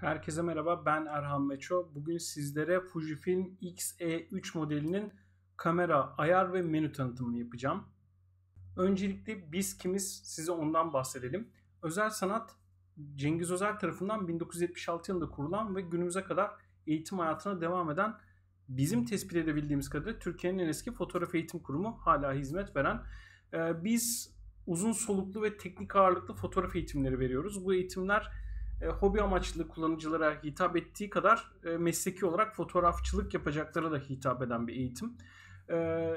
Herkese merhaba ben Erhan Meço. Bugün sizlere Fujifilm X-E3 modelinin kamera, ayar ve menü tanıtımını yapacağım. Öncelikle biz kimiz size ondan bahsedelim. Özel Sanat Cengiz Özel tarafından 1976 yılında kurulan ve günümüze kadar eğitim hayatına devam eden bizim tespit edebildiğimiz kadarıyla Türkiye'nin en eski fotoğraf eğitim kurumu hala hizmet veren. E, biz uzun soluklu ve teknik ağırlıklı fotoğraf eğitimleri veriyoruz. Bu eğitimler e, hobi amaçlı kullanıcılara hitap ettiği kadar e, mesleki olarak fotoğrafçılık yapacaklara da hitap eden bir eğitim. E,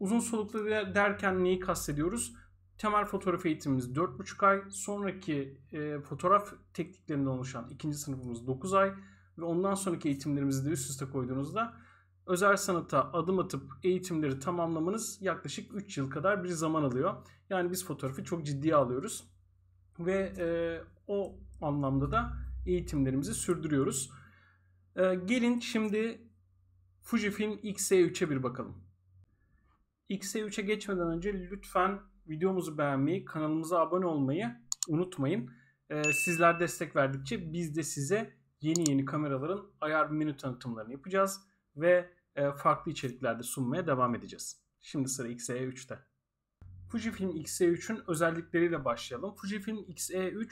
uzun soluklu derken neyi kastediyoruz? Temel fotoğraf eğitimimiz 4,5 ay, sonraki e, fotoğraf tekniklerinden oluşan ikinci sınıfımız 9 ay ve ondan sonraki eğitimlerimizi de üst üste koyduğunuzda özel sanata adım atıp eğitimleri tamamlamanız yaklaşık 3 yıl kadar bir zaman alıyor. Yani biz fotoğrafı çok ciddiye alıyoruz ve e, o anlamda da eğitimlerimizi sürdürüyoruz. Ee, gelin şimdi Fujifilm X-E3'e bir bakalım. X-E3'e geçmeden önce lütfen videomuzu beğenmeyi, kanalımıza abone olmayı unutmayın. Ee, sizler destek verdikçe biz de size yeni yeni kameraların ayar menü tanıtımlarını yapacağız ve e, farklı içeriklerde sunmaya devam edeceğiz. Şimdi sıra X-E3'te. Fujifilm X-E3'ün özellikleriyle başlayalım. Fujifilm X-E3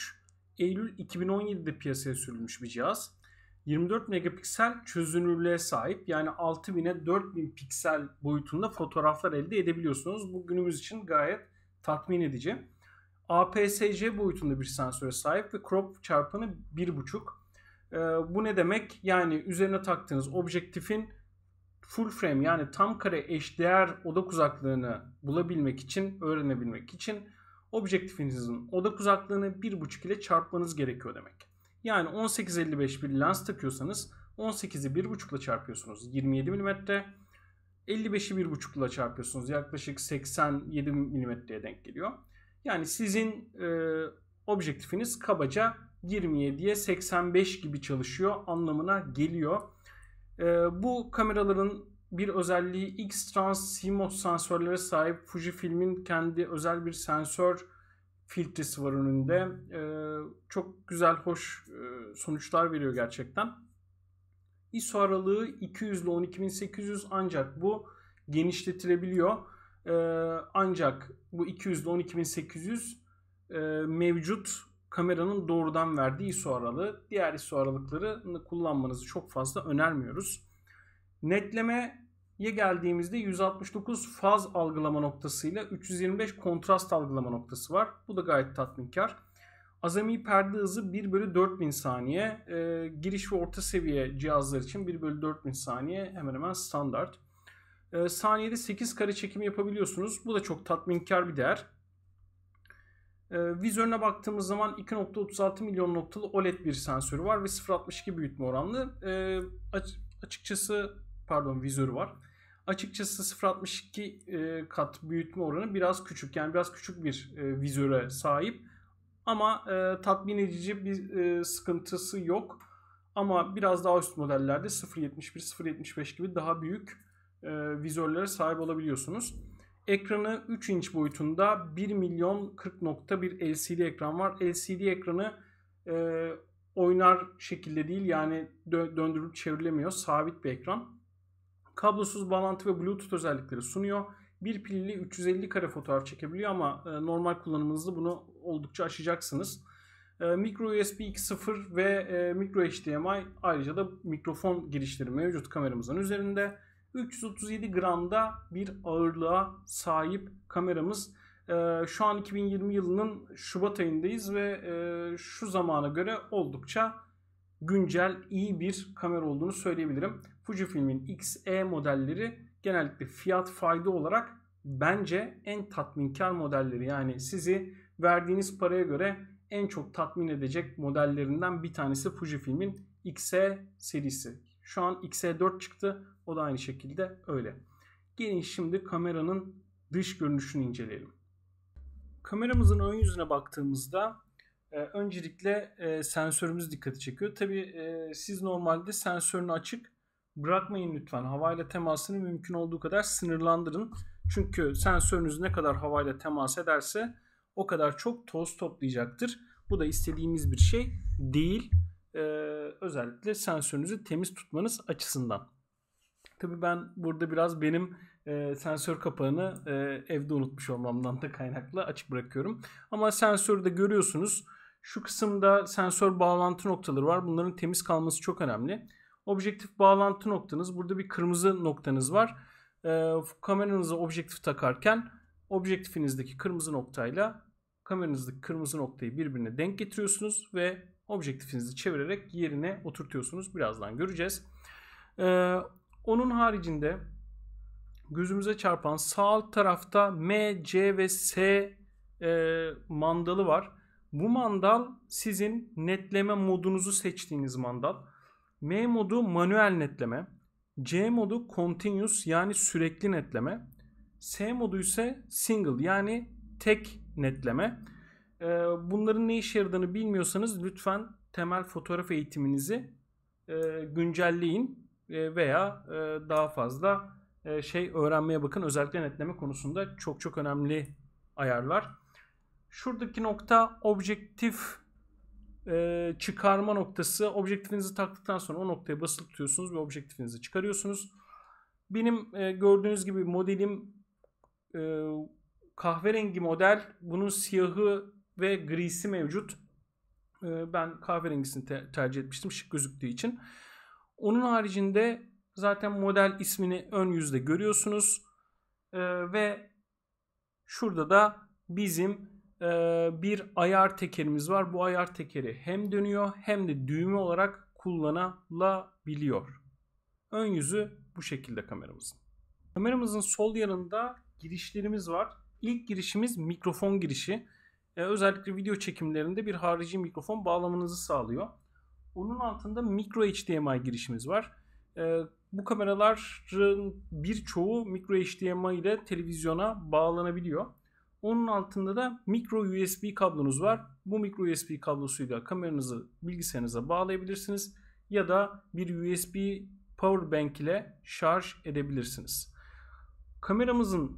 Eylül 2017'de piyasaya sürülmüş bir cihaz. 24 megapiksel çözünürlüğe sahip. Yani 6000'e 4000 piksel boyutunda fotoğraflar elde edebiliyorsunuz. Bu günümüz için gayet tatmin edici. APS-C boyutunda bir sensöre sahip ve crop çarpanı 1.5. Ee, bu ne demek? Yani üzerine taktığınız objektifin full frame yani tam kare eşdeğer odak uzaklığını bulabilmek için, öğrenebilmek için objektifinizin odak uzaklığını 1.5 ile çarpmanız gerekiyor demek. Yani 18-55 bir lens takıyorsanız 18'i 1.5 ile çarpıyorsunuz 27 mm. 55'i 1.5 ile çarpıyorsunuz yaklaşık 87 mm'ye denk geliyor. Yani sizin e, objektifiniz kabaca 27'ye 85 gibi çalışıyor anlamına geliyor. E, bu kameraların bir özelliği X-Trans CMOS sensörlere sahip Fujifilm'in kendi özel bir sensör filtresi var önünde. E, çok güzel, hoş e, sonuçlar veriyor gerçekten. ISO aralığı 200 ile 12800 ancak bu genişletilebiliyor. E, ancak bu 200 ile 12800 e, mevcut kameranın doğrudan verdiği ISO aralığı. Diğer ISO aralıklarını kullanmanızı çok fazla önermiyoruz. Netlemeye geldiğimizde 169 faz algılama noktasıyla 325 kontrast algılama noktası var. Bu da gayet tatminkar. Azami perde hızı 1 bölü 4000 saniye. E, giriş ve orta seviye cihazlar için 1 bölü 4000 saniye hemen hemen standart. E, saniyede 8 kare çekim yapabiliyorsunuz. Bu da çok tatminkar bir değer. E, ee, vizörüne baktığımız zaman 2.36 milyon noktalı OLED bir sensörü var ve 0.62 büyütme oranlı. E, açıkçası pardon vizörü var. Açıkçası 0.62 e, kat büyütme oranı biraz küçük. Yani biraz küçük bir e, vizöre sahip. Ama e, tatmin edici bir sıkıntısı yok. Ama biraz daha üst modellerde 0.71-0.75 gibi daha büyük vizörlere sahip olabiliyorsunuz. Ekranı 3 inç boyutunda 1 milyon 40 nokta bir LCD ekran var. LCD ekranı e, oynar şekilde değil yani dö- döndürüp çevrilemiyor. Sabit bir ekran. Kablosuz bağlantı ve Bluetooth özellikleri sunuyor. Bir pilli 350 kare fotoğraf çekebiliyor ama e, normal kullanımınızda bunu oldukça aşacaksınız. E, micro USB 2.0 ve e, micro HDMI ayrıca da mikrofon girişleri mevcut kameramızın üzerinde. 337 gramda bir ağırlığa sahip kameramız. Şu an 2020 yılının Şubat ayındayız ve şu zamana göre oldukça güncel iyi bir kamera olduğunu söyleyebilirim. Fujifilm'in XE modelleri genellikle fiyat fayda olarak bence en tatminkar modelleri. Yani sizi verdiğiniz paraya göre en çok tatmin edecek modellerinden bir tanesi Fujifilm'in XE serisi. Şu an XE4 çıktı. O da aynı şekilde öyle. Gelin şimdi kameranın dış görünüşünü inceleyelim. Kameramızın ön yüzüne baktığımızda e, öncelikle e, sensörümüz dikkati çekiyor. Tabi e, siz normalde sensörünü açık bırakmayın lütfen. Havayla temasını mümkün olduğu kadar sınırlandırın. Çünkü sensörünüz ne kadar havayla temas ederse o kadar çok toz toplayacaktır. Bu da istediğimiz bir şey değil. E, özellikle sensörünüzü temiz tutmanız açısından. Tabi ben burada biraz benim e, sensör kapağını e, evde unutmuş olmamdan da kaynaklı açık bırakıyorum. Ama sensörü de görüyorsunuz. Şu kısımda sensör bağlantı noktaları var. Bunların temiz kalması çok önemli. Objektif bağlantı noktanız. Burada bir kırmızı noktanız var. E, ee, kameranıza objektif takarken objektifinizdeki kırmızı noktayla kameranızdaki kırmızı noktayı birbirine denk getiriyorsunuz ve objektifinizi çevirerek yerine oturtuyorsunuz. Birazdan göreceğiz. Ee, onun haricinde gözümüze çarpan sağ alt tarafta M, C ve S e, mandalı var. Bu mandal sizin netleme modunuzu seçtiğiniz mandal. M modu manuel netleme. C modu continuous yani sürekli netleme. S modu ise single yani tek netleme. Ee, bunların ne işe yaradığını bilmiyorsanız lütfen temel fotoğraf eğitiminizi e, güncelleyin e, veya e, daha fazla şey öğrenmeye bakın. Özellikle netleme konusunda çok çok önemli ayarlar. Şuradaki nokta objektif e, çıkarma noktası. Objektifinizi taktıktan sonra o noktaya basılı tutuyorsunuz ve objektifinizi çıkarıyorsunuz. Benim e, gördüğünüz gibi modelim e, kahverengi model. Bunun siyahı ve grisi mevcut. E, ben kahverengisini te- tercih etmiştim şık gözüktüğü için. Onun haricinde zaten model ismini ön yüzde görüyorsunuz. E, ve şurada da bizim ee, bir ayar tekerimiz var. Bu ayar tekeri hem dönüyor hem de düğme olarak kullanılabiliyor. Ön yüzü bu şekilde kameramızın. Kameramızın sol yanında girişlerimiz var. İlk girişimiz mikrofon girişi. Ee, özellikle video çekimlerinde bir harici mikrofon bağlamanızı sağlıyor. Onun altında micro HDMI girişimiz var. Ee, bu kameraların birçoğu micro HDMI ile televizyona bağlanabiliyor. Onun altında da micro USB kablonuz var. Bu micro USB kablosuyla kameranızı bilgisayarınıza bağlayabilirsiniz ya da bir USB power bank ile şarj edebilirsiniz. Kameramızın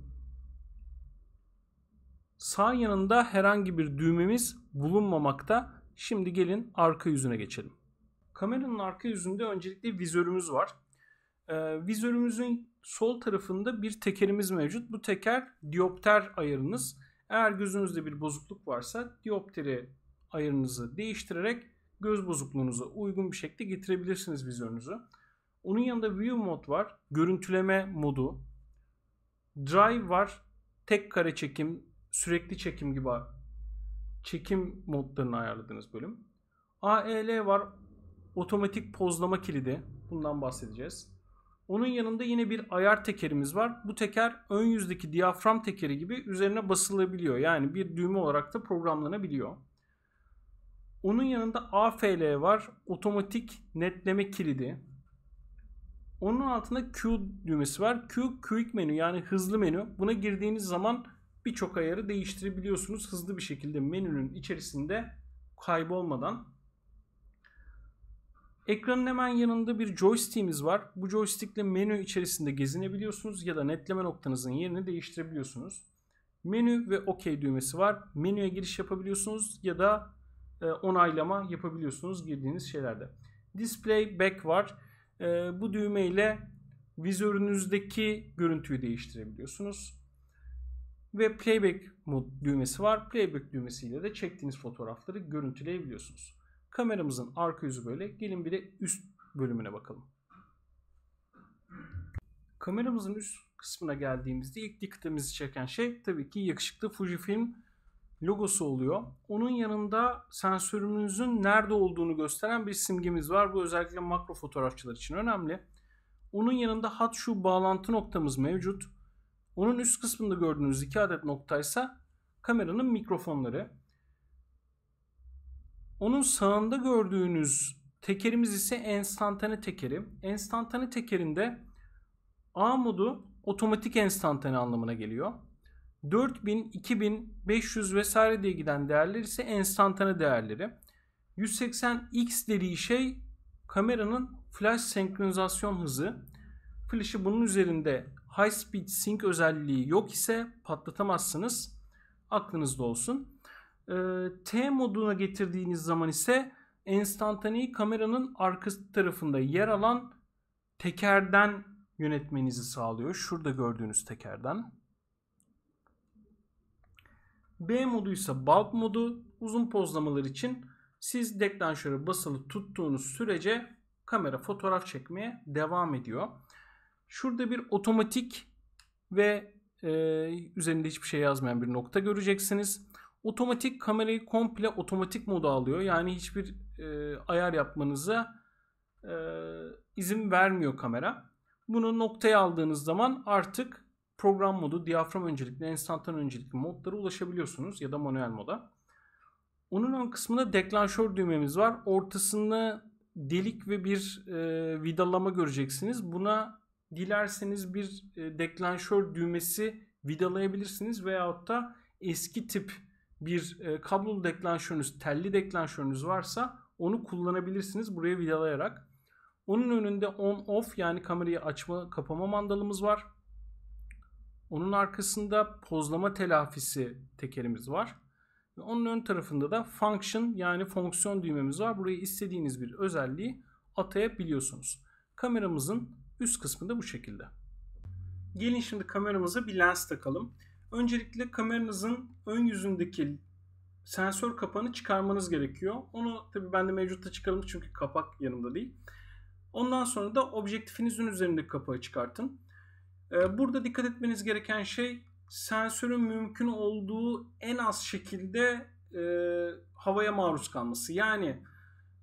sağ yanında herhangi bir düğmemiz bulunmamakta. Şimdi gelin arka yüzüne geçelim. Kameranın arka yüzünde öncelikle vizörümüz var. Ee, vizörümüzün sol tarafında bir tekerimiz mevcut. Bu teker diopter ayarınız. Eğer gözünüzde bir bozukluk varsa diopteri ayarınızı değiştirerek göz bozukluğunuza uygun bir şekilde getirebilirsiniz vizyonunuzu. Onun yanında view mod var. Görüntüleme modu. Drive var. Tek kare çekim, sürekli çekim gibi çekim modlarını ayarladığınız bölüm. AEL var. Otomatik pozlama kilidi. Bundan bahsedeceğiz. Onun yanında yine bir ayar tekerimiz var. Bu teker ön yüzdeki diyafram tekeri gibi üzerine basılabiliyor. Yani bir düğme olarak da programlanabiliyor. Onun yanında AFL var. Otomatik netleme kilidi. Onun altında Q düğmesi var. Q quick menü yani hızlı menü. Buna girdiğiniz zaman birçok ayarı değiştirebiliyorsunuz hızlı bir şekilde menünün içerisinde kaybolmadan. Ekranın hemen yanında bir joystick'imiz var. Bu joystick'le menü içerisinde gezinebiliyorsunuz ya da netleme noktanızın yerini değiştirebiliyorsunuz. Menü ve OK düğmesi var. Menüye giriş yapabiliyorsunuz ya da e, onaylama yapabiliyorsunuz girdiğiniz şeylerde. Display Back var. E, bu düğme ile vizörünüzdeki görüntüyü değiştirebiliyorsunuz. Ve Playback mod düğmesi var. Playback düğmesiyle de çektiğiniz fotoğrafları görüntüleyebiliyorsunuz. Kameramızın arka yüzü böyle. Gelin bir de üst bölümüne bakalım. Kameramızın üst kısmına geldiğimizde ilk dikkatimizi çeken şey tabii ki yakışıklı Fujifilm logosu oluyor. Onun yanında sensörümüzün nerede olduğunu gösteren bir simgemiz var. Bu özellikle makro fotoğrafçılar için önemli. Onun yanında hat şu bağlantı noktamız mevcut. Onun üst kısmında gördüğünüz iki adet noktaysa kameranın mikrofonları. Onun sağında gördüğünüz tekerimiz ise enstantane tekeri. Enstantane tekerinde A modu otomatik enstantane anlamına geliyor. 4000, 2000, 500 vesaire diye giden değerler ise enstantane değerleri. 180x dediği şey kameranın flash senkronizasyon hızı. Flash'ı bunun üzerinde high speed sync özelliği yok ise patlatamazsınız. Aklınızda olsun. Ee, T moduna getirdiğiniz zaman ise enstantaneyi kameranın arka tarafında yer alan tekerden yönetmenizi sağlıyor. Şurada gördüğünüz tekerden. B modu ise bulb modu. Uzun pozlamalar için siz deklanşöre basılı tuttuğunuz sürece kamera fotoğraf çekmeye devam ediyor. Şurada bir otomatik ve e, üzerinde hiçbir şey yazmayan bir nokta göreceksiniz. Otomatik kamerayı komple otomatik moda alıyor. Yani hiçbir e, ayar yapmanıza e, izin vermiyor kamera. Bunu noktaya aldığınız zaman artık program modu, diyafram öncelikli, enstantan öncelikli modlara ulaşabiliyorsunuz ya da manuel moda. Onun ön kısmında deklanşör düğmemiz var. Ortasında delik ve bir e, vidalama göreceksiniz. Buna dilerseniz bir e, deklanşör düğmesi vidalayabilirsiniz veyahut da eski tip bir e, kablolu deklanşörünüz, telli deklanşörünüz varsa onu kullanabilirsiniz buraya vidalayarak. Onun önünde on off yani kamerayı açma kapama mandalımız var. Onun arkasında pozlama telafisi tekerimiz var. Ve onun ön tarafında da function yani fonksiyon düğmemiz var. Buraya istediğiniz bir özelliği atayabiliyorsunuz. Kameramızın üst kısmı da bu şekilde. Gelin şimdi kameramıza bir lens takalım. Öncelikle kameranızın ön yüzündeki sensör kapağını çıkarmanız gerekiyor. Onu tabi ben de mevcutta çıkarım çünkü kapak yanımda değil. Ondan sonra da objektifinizin üzerindeki kapağı çıkartın. Ee, burada dikkat etmeniz gereken şey sensörün mümkün olduğu en az şekilde e, havaya maruz kalması. Yani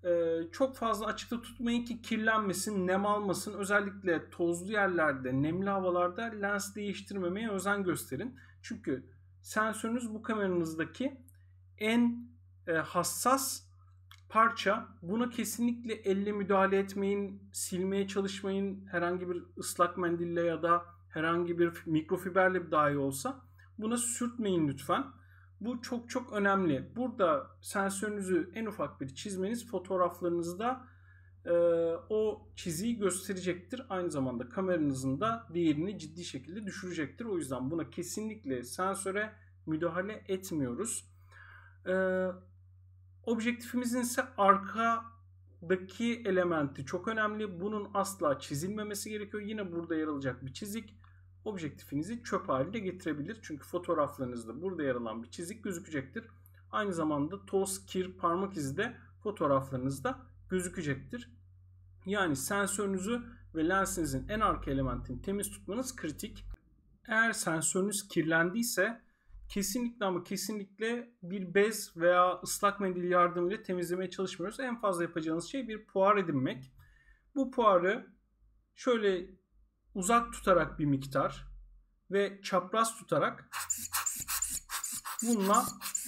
e, çok fazla açıkta tutmayın ki kirlenmesin, nem almasın. Özellikle tozlu yerlerde, nemli havalarda lens değiştirmemeye özen gösterin. Çünkü sensörünüz bu kameranızdaki en e, hassas parça. Buna kesinlikle elle müdahale etmeyin, silmeye çalışmayın. Herhangi bir ıslak mendille ya da herhangi bir mikrofiberle dahi olsa buna sürtmeyin lütfen. Bu çok çok önemli. Burada sensörünüzü en ufak bir çizmeniz fotoğraflarınızda e, o çiziyi gösterecektir. Aynı zamanda kameranızın da değerini ciddi şekilde düşürecektir. O yüzden buna kesinlikle sensöre müdahale etmiyoruz. E, objektifimizin ise arka daki elementi çok önemli. Bunun asla çizilmemesi gerekiyor. Yine burada yer alacak bir çizik objektifinizi çöp haline getirebilir. Çünkü fotoğraflarınızda burada yer alan bir çizik gözükecektir. Aynı zamanda toz, kir, parmak izi de fotoğraflarınızda gözükecektir. Yani sensörünüzü ve lensinizin en arka elementini temiz tutmanız kritik. Eğer sensörünüz kirlendiyse kesinlikle ama kesinlikle bir bez veya ıslak mendil yardımıyla temizlemeye çalışmıyoruz. En fazla yapacağınız şey bir puar edinmek. Bu puarı şöyle uzak tutarak bir miktar ve çapraz tutarak bununla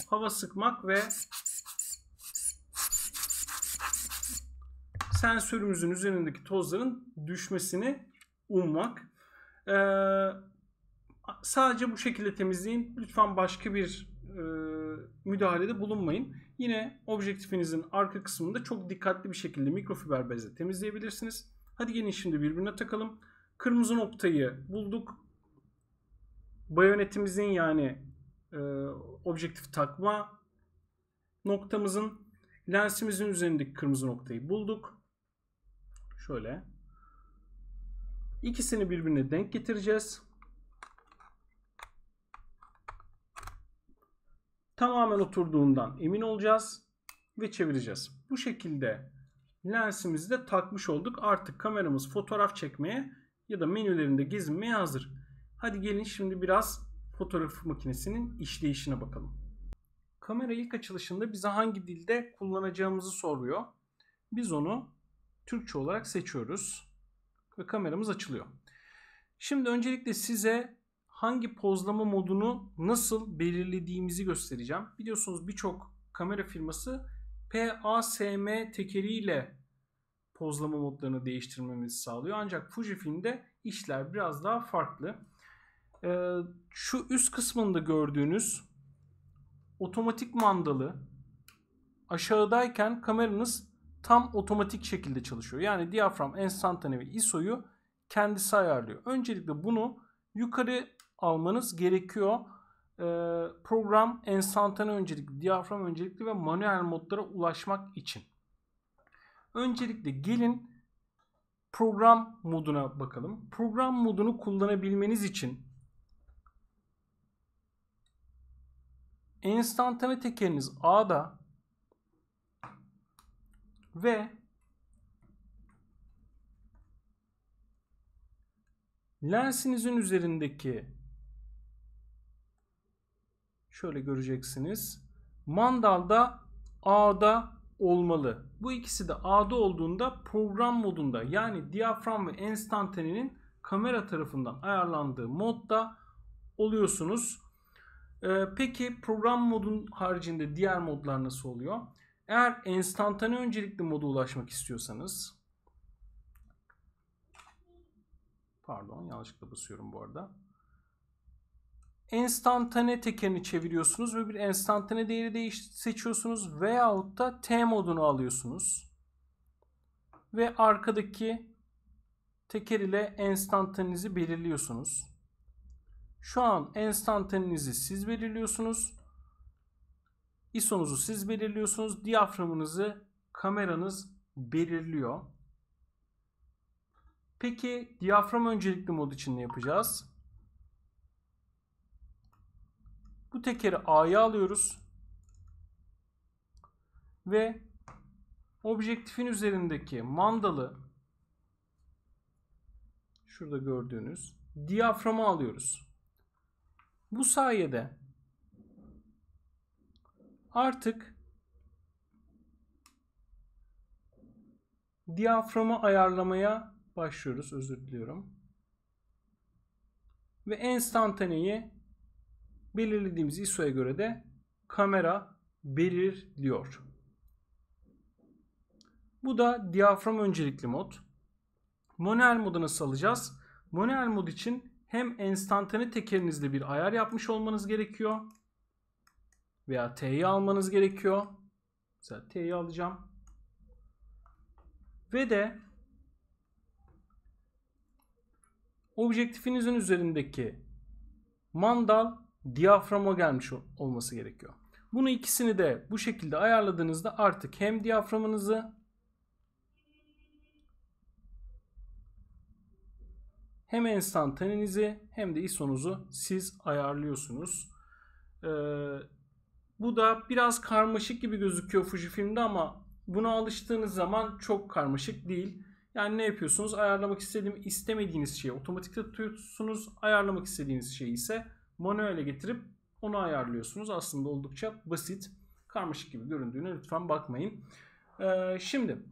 hava sıkmak ve sensörümüzün üzerindeki tozların düşmesini ummak. E, sadece bu şekilde temizleyin. Lütfen başka bir e, müdahalede bulunmayın. Yine objektifinizin arka kısmında çok dikkatli bir şekilde mikrofiber bezle temizleyebilirsiniz. Hadi gelin şimdi birbirine takalım. Kırmızı noktayı bulduk. Bayonetimizin yani e, objektif takma noktamızın lensimizin üzerindeki kırmızı noktayı bulduk. Şöyle. İkisini birbirine denk getireceğiz. Tamamen oturduğundan emin olacağız ve çevireceğiz. Bu şekilde lensimizi de takmış olduk. Artık kameramız fotoğraf çekmeye ya da menülerinde gezinmeye hazır. Hadi gelin şimdi biraz fotoğraf makinesinin işleyişine bakalım. Kamera ilk açılışında bize hangi dilde kullanacağımızı soruyor. Biz onu Türkçe olarak seçiyoruz. Ve kameramız açılıyor. Şimdi öncelikle size hangi pozlama modunu nasıl belirlediğimizi göstereceğim. Biliyorsunuz birçok kamera firması PASM tekeriyle pozlama modlarını değiştirmemizi sağlıyor. Ancak Fujifilm'de işler biraz daha farklı. Ee, şu üst kısmında gördüğünüz otomatik mandalı aşağıdayken kameranız tam otomatik şekilde çalışıyor. Yani diyafram enstantane ve ISO'yu kendisi ayarlıyor. Öncelikle bunu yukarı almanız gerekiyor. Ee, program enstantane öncelikli, diyafram öncelikli ve manuel modlara ulaşmak için. Öncelikle gelin program moduna bakalım. Program modunu kullanabilmeniz için enstantane tekeriniz A'da ve lensinizin üzerindeki şöyle göreceksiniz. Mandalda A'da olmalı. Bu ikisi de A'da olduğunda program modunda yani diyafram ve enstantanenin kamera tarafından ayarlandığı modda oluyorsunuz. Ee, peki program modun haricinde diğer modlar nasıl oluyor? Eğer enstantane öncelikli moda ulaşmak istiyorsanız pardon yanlışlıkla basıyorum bu arada. Enstantane tekerini çeviriyorsunuz ve bir enstantane değeri değiş seçiyorsunuz veyahut da T modunu alıyorsunuz. Ve arkadaki teker ile enstantanenizi belirliyorsunuz. Şu an enstantanenizi siz belirliyorsunuz. ISO'nuzu siz belirliyorsunuz. Diyaframınızı kameranız belirliyor. Peki diyafram öncelikli mod için ne yapacağız? Bu tekeri A'ya alıyoruz. Ve objektifin üzerindeki mandalı şurada gördüğünüz diyaframı alıyoruz. Bu sayede Artık diyaframı ayarlamaya başlıyoruz. Özür diliyorum. Ve enstantaneyi belirlediğimiz ISO'ya göre de kamera belirliyor. Bu da diyafram öncelikli mod. Manuel modu nasıl alacağız? Manuel mod için hem enstantane tekerinizde bir ayar yapmış olmanız gerekiyor veya T'yi almanız gerekiyor. Mesela T'yi alacağım. Ve de objektifinizin üzerindeki mandal diyaframa gelmiş olması gerekiyor. Bunu ikisini de bu şekilde ayarladığınızda artık hem diyaframınızı hem enstantanenizi hem de ISO'nuzu siz ayarlıyorsunuz. Ee, bu da biraz karmaşık gibi gözüküyor Fujifilm'de ama buna alıştığınız zaman çok karmaşık değil. Yani ne yapıyorsunuz? Ayarlamak istediğim istemediğiniz şeyi otomatikte tutuyorsunuz. Ayarlamak istediğiniz şeyi ise manuele getirip onu ayarlıyorsunuz. Aslında oldukça basit, karmaşık gibi göründüğüne lütfen bakmayın. Ee, şimdi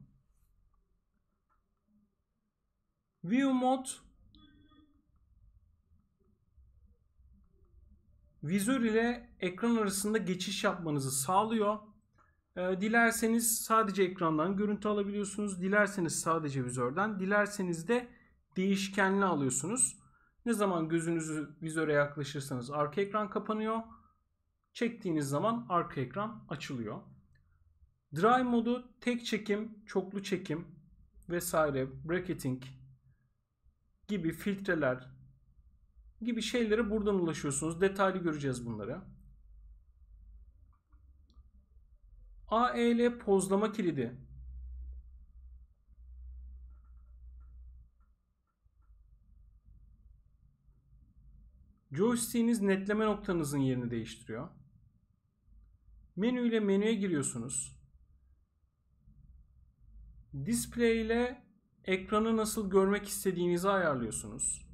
View Mode vizör ile ekran arasında geçiş yapmanızı sağlıyor. Ee, dilerseniz sadece ekrandan görüntü alabiliyorsunuz. Dilerseniz sadece vizörden. Dilerseniz de değişkenli alıyorsunuz. Ne zaman gözünüzü vizöre yaklaşırsanız arka ekran kapanıyor. Çektiğiniz zaman arka ekran açılıyor. Dry modu tek çekim, çoklu çekim vesaire bracketing gibi filtreler gibi şeylere buradan ulaşıyorsunuz. Detaylı göreceğiz bunları. AEL pozlama kilidi. Joystick'iniz netleme noktanızın yerini değiştiriyor. Menü ile menüye giriyorsunuz. Display ile ekranı nasıl görmek istediğinizi ayarlıyorsunuz.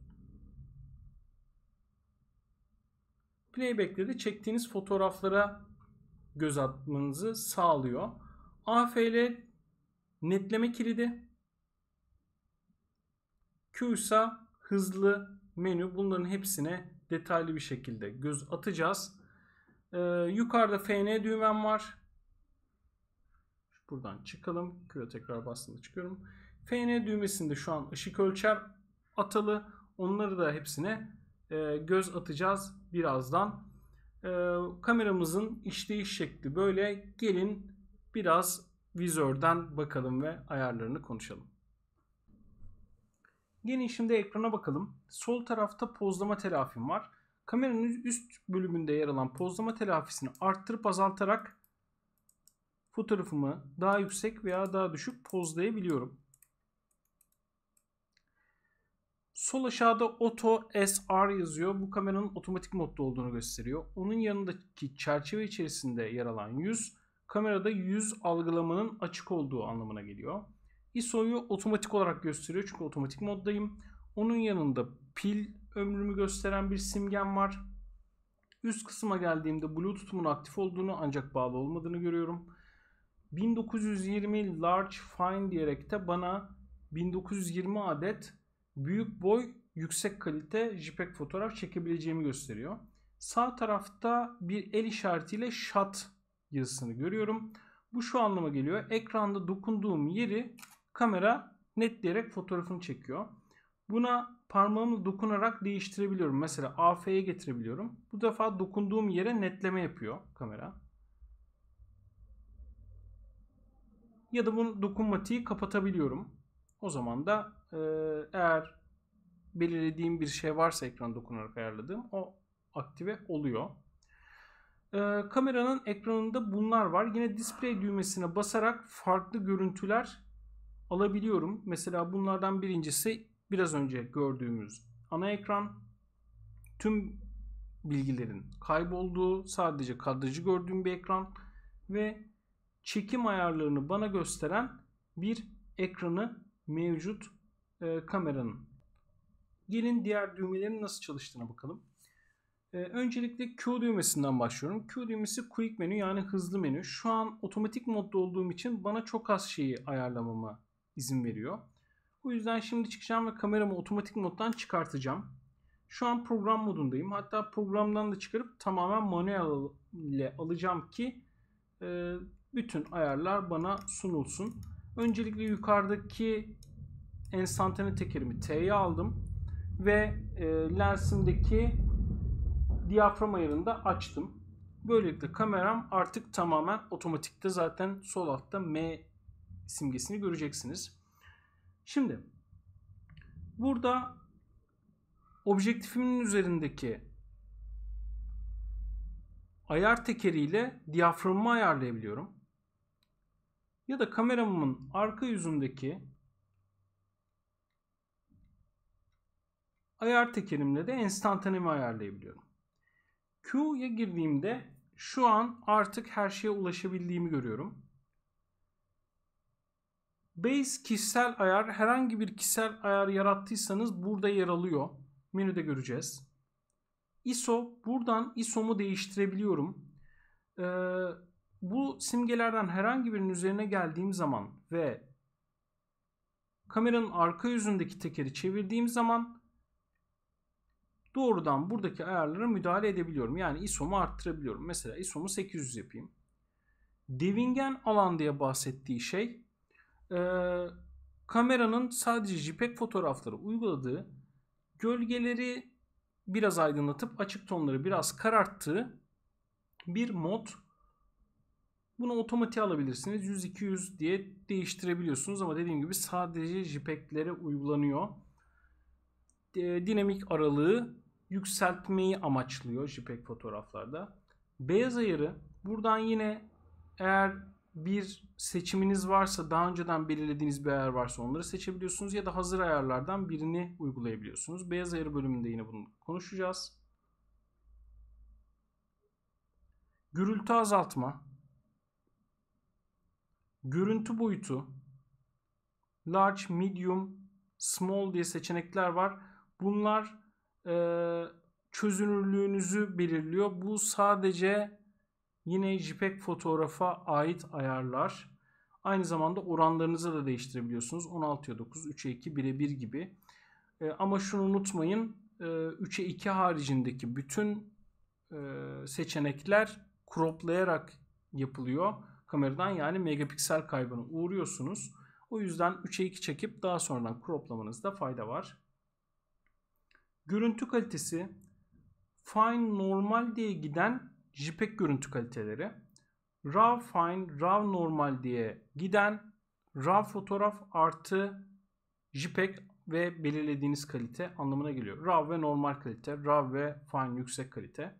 Playback'te de çektiğiniz fotoğraflara göz atmanızı sağlıyor. AFL netleme kilidi. Q ise hızlı menü. Bunların hepsine detaylı bir şekilde göz atacağız. Ee, yukarıda FN düğmem var. Buradan çıkalım. Q'ya tekrar bastığımda çıkıyorum. FN düğmesinde şu an ışık ölçer atalı. Onları da hepsine ee, göz atacağız birazdan. Ee, kameramızın işleyiş şekli böyle. Gelin biraz vizörden bakalım ve ayarlarını konuşalım. Gelin şimdi ekrana bakalım. Sol tarafta pozlama telafim var. Kameranın üst bölümünde yer alan pozlama telafisini arttırıp azaltarak fotoğrafımı daha yüksek veya daha düşük pozlayabiliyorum. Sol aşağıda Auto SR yazıyor. Bu kameranın otomatik modda olduğunu gösteriyor. Onun yanındaki çerçeve içerisinde yer alan 100 kamerada yüz algılamanın açık olduğu anlamına geliyor. ISO'yu otomatik olarak gösteriyor çünkü otomatik moddayım. Onun yanında pil ömrümü gösteren bir simgem var. Üst kısma geldiğimde Bluetooth'un aktif olduğunu ancak bağlı olmadığını görüyorum. 1920 large fine diyerek de bana 1920 adet büyük boy, yüksek kalite JPEG fotoğraf çekebileceğimi gösteriyor. Sağ tarafta bir el işaretiyle shot yazısını görüyorum. Bu şu anlama geliyor. Ekranda dokunduğum yeri kamera netleyerek fotoğrafını çekiyor. Buna parmağımı dokunarak değiştirebiliyorum. Mesela AF'ye getirebiliyorum. Bu defa dokunduğum yere netleme yapıyor kamera. Ya da bunu dokunmatiği kapatabiliyorum. O zaman da ee, eğer belirlediğim bir şey varsa ekran dokunarak ayarladığım o aktive oluyor. Ee, kameranın ekranında bunlar var. Yine display düğmesine basarak farklı görüntüler alabiliyorum. Mesela bunlardan birincisi biraz önce gördüğümüz ana ekran. Tüm bilgilerin kaybolduğu sadece kadrajı gördüğüm bir ekran ve çekim ayarlarını bana gösteren bir ekranı mevcut e, kameranın. Gelin diğer düğmelerin nasıl çalıştığına bakalım. E, öncelikle Q düğmesinden başlıyorum. Q düğmesi quick menü yani hızlı menü. Şu an otomatik modda olduğum için bana çok az şeyi ayarlamama izin veriyor. O yüzden şimdi çıkacağım ve kameramı otomatik moddan çıkartacağım. Şu an program modundayım. Hatta programdan da çıkarıp tamamen manuel ile alacağım ki e, bütün ayarlar bana sunulsun. Öncelikle yukarıdaki enstantane tekerimi T'ye aldım ve e, lensimdeki diyafram ayarını da açtım. Böylelikle kameram artık tamamen otomatikte zaten sol altta M simgesini göreceksiniz. Şimdi burada objektifimin üzerindeki ayar tekeriyle diyaframımı ayarlayabiliyorum. Ya da kameramın arka yüzündeki ayar tekerimle de enstantanemi ayarlayabiliyorum. Q'ya girdiğimde şu an artık her şeye ulaşabildiğimi görüyorum. Base kişisel ayar herhangi bir kişisel ayar yarattıysanız burada yer alıyor. Menüde göreceğiz. ISO buradan ISO'mu değiştirebiliyorum. Ee, bu simgelerden herhangi birinin üzerine geldiğim zaman ve kameranın arka yüzündeki tekeri çevirdiğim zaman doğrudan buradaki ayarlara müdahale edebiliyorum. Yani ISO'mu arttırabiliyorum. Mesela ISO'mu 800 yapayım. Devingen alan diye bahsettiği şey e, kameranın sadece JPEG fotoğrafları uyguladığı gölgeleri biraz aydınlatıp açık tonları biraz kararttığı bir mod. Bunu otomatik alabilirsiniz. 100-200 diye değiştirebiliyorsunuz ama dediğim gibi sadece JPEG'lere uygulanıyor e, dinamik aralığı yükseltmeyi amaçlıyor JPEG fotoğraflarda. Beyaz ayarı buradan yine eğer bir seçiminiz varsa daha önceden belirlediğiniz bir ayar varsa onları seçebiliyorsunuz ya da hazır ayarlardan birini uygulayabiliyorsunuz. Beyaz ayarı bölümünde yine bunu konuşacağız. Gürültü azaltma, görüntü boyutu, large, medium, small diye seçenekler var. Bunlar e, çözünürlüğünüzü belirliyor. Bu sadece yine JPEG fotoğrafa ait ayarlar. Aynı zamanda oranlarınızı da değiştirebiliyorsunuz. 16'ya 9, 3'e 2, 1'e 1 gibi. E, ama şunu unutmayın. E, 3'e 2 haricindeki bütün e, seçenekler croplayarak yapılıyor kameradan yani megapiksel kaybına uğruyorsunuz. O yüzden 3'e 2 çekip daha sonradan croplamanızda fayda var. Görüntü kalitesi Fine normal diye giden JPEG görüntü kaliteleri. RAW fine, RAW normal diye giden RAW fotoğraf artı JPEG ve belirlediğiniz kalite anlamına geliyor. RAW ve normal kalite, RAW ve fine yüksek kalite.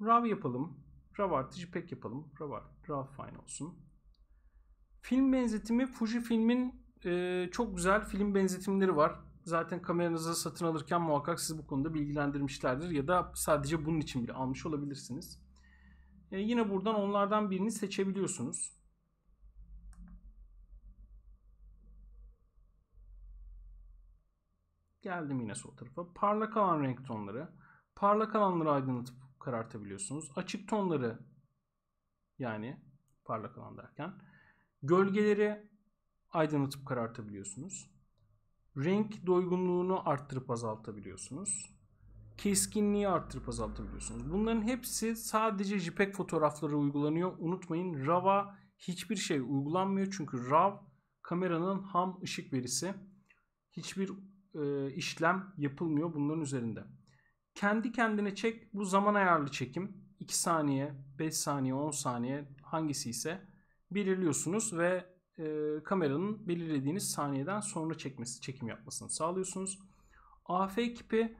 RAW yapalım. RAW artı JPEG yapalım. RAW, artı, RAW fine olsun. Film benzetimi Fuji filmin e, çok güzel film benzetimleri var zaten kameranızı satın alırken muhakkak sizi bu konuda bilgilendirmişlerdir ya da sadece bunun için bile almış olabilirsiniz. E, yine buradan onlardan birini seçebiliyorsunuz. Geldim yine sol tarafa. Parlak alan renk tonları. Parlak alanları aydınlatıp karartabiliyorsunuz. Açık tonları yani parlak alan derken gölgeleri aydınlatıp karartabiliyorsunuz renk doygunluğunu arttırıp azaltabiliyorsunuz. Keskinliği arttırıp azaltabiliyorsunuz. Bunların hepsi sadece JPEG fotoğrafları uygulanıyor. Unutmayın RAW'a hiçbir şey uygulanmıyor. Çünkü RAW kameranın ham ışık verisi. Hiçbir e, işlem yapılmıyor bunların üzerinde. Kendi kendine çek bu zaman ayarlı çekim. 2 saniye, 5 saniye, 10 saniye hangisi ise belirliyorsunuz ve e, kameranın belirlediğiniz saniyeden sonra çekmesi, çekim yapmasını sağlıyorsunuz. AF kipi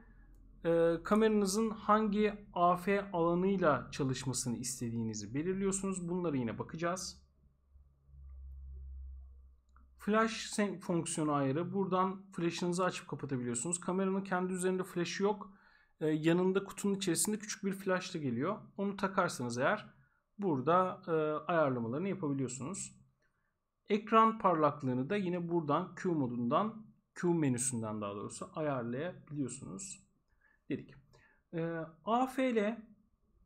e, kameranızın hangi AF alanıyla çalışmasını istediğinizi belirliyorsunuz. Bunlara yine bakacağız. Flash fonksiyonu ayarı. Buradan flash'ınızı açıp kapatabiliyorsunuz. Kameranın kendi üzerinde flash'ı yok. E, yanında kutunun içerisinde küçük bir flash'la geliyor. Onu takarsanız eğer burada e, ayarlamalarını yapabiliyorsunuz. Ekran parlaklığını da yine buradan Q modundan Q menüsünden daha doğrusu ayarlayabiliyorsunuz dedik. E, ee, AFL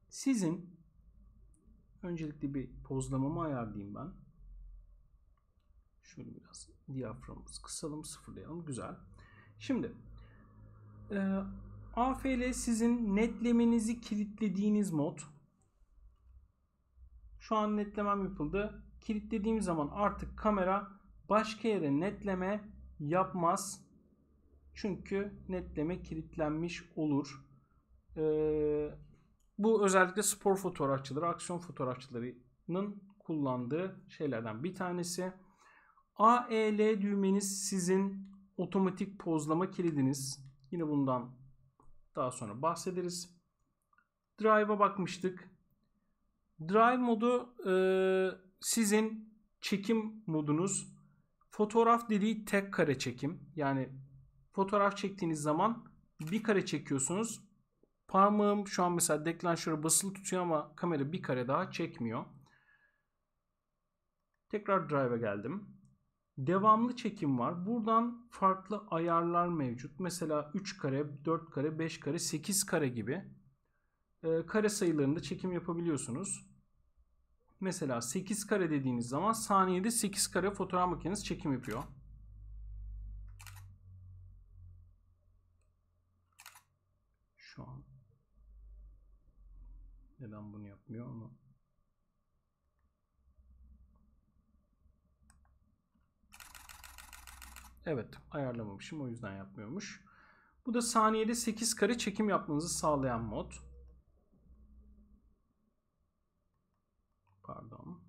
sizin öncelikle bir pozlamamı ayarlayayım ben. Şöyle biraz diyaframımızı kısalım, sıfırlayalım. Güzel. Şimdi e, AFL sizin netlemenizi kilitlediğiniz mod. Şu an netlemem yapıldı kilitlediğim zaman artık kamera başka yere netleme yapmaz. Çünkü netleme kilitlenmiş olur. Ee, bu özellikle spor fotoğrafçıları, aksiyon fotoğrafçılarının kullandığı şeylerden bir tanesi. AEL düğmeniz sizin otomatik pozlama kilidiniz. Yine bundan daha sonra bahsederiz. Drive'a bakmıştık. Drive modu e, sizin çekim modunuz fotoğraf dediği tek kare çekim. Yani fotoğraf çektiğiniz zaman bir kare çekiyorsunuz. Parmağım şu an mesela deklanşöre basılı tutuyor ama kamera bir kare daha çekmiyor. Tekrar drive'a geldim. Devamlı çekim var. Buradan farklı ayarlar mevcut. Mesela 3 kare, 4 kare, 5 kare, 8 kare gibi. Ee, kare sayılarında çekim yapabiliyorsunuz. Mesela 8 kare dediğimiz zaman saniyede 8 kare fotoğraf makineniz çekim yapıyor. Şu an neden bunu yapmıyor onu Evet ayarlamamışım o yüzden yapmıyormuş. Bu da saniyede 8 kare çekim yapmanızı sağlayan mod. Pardon.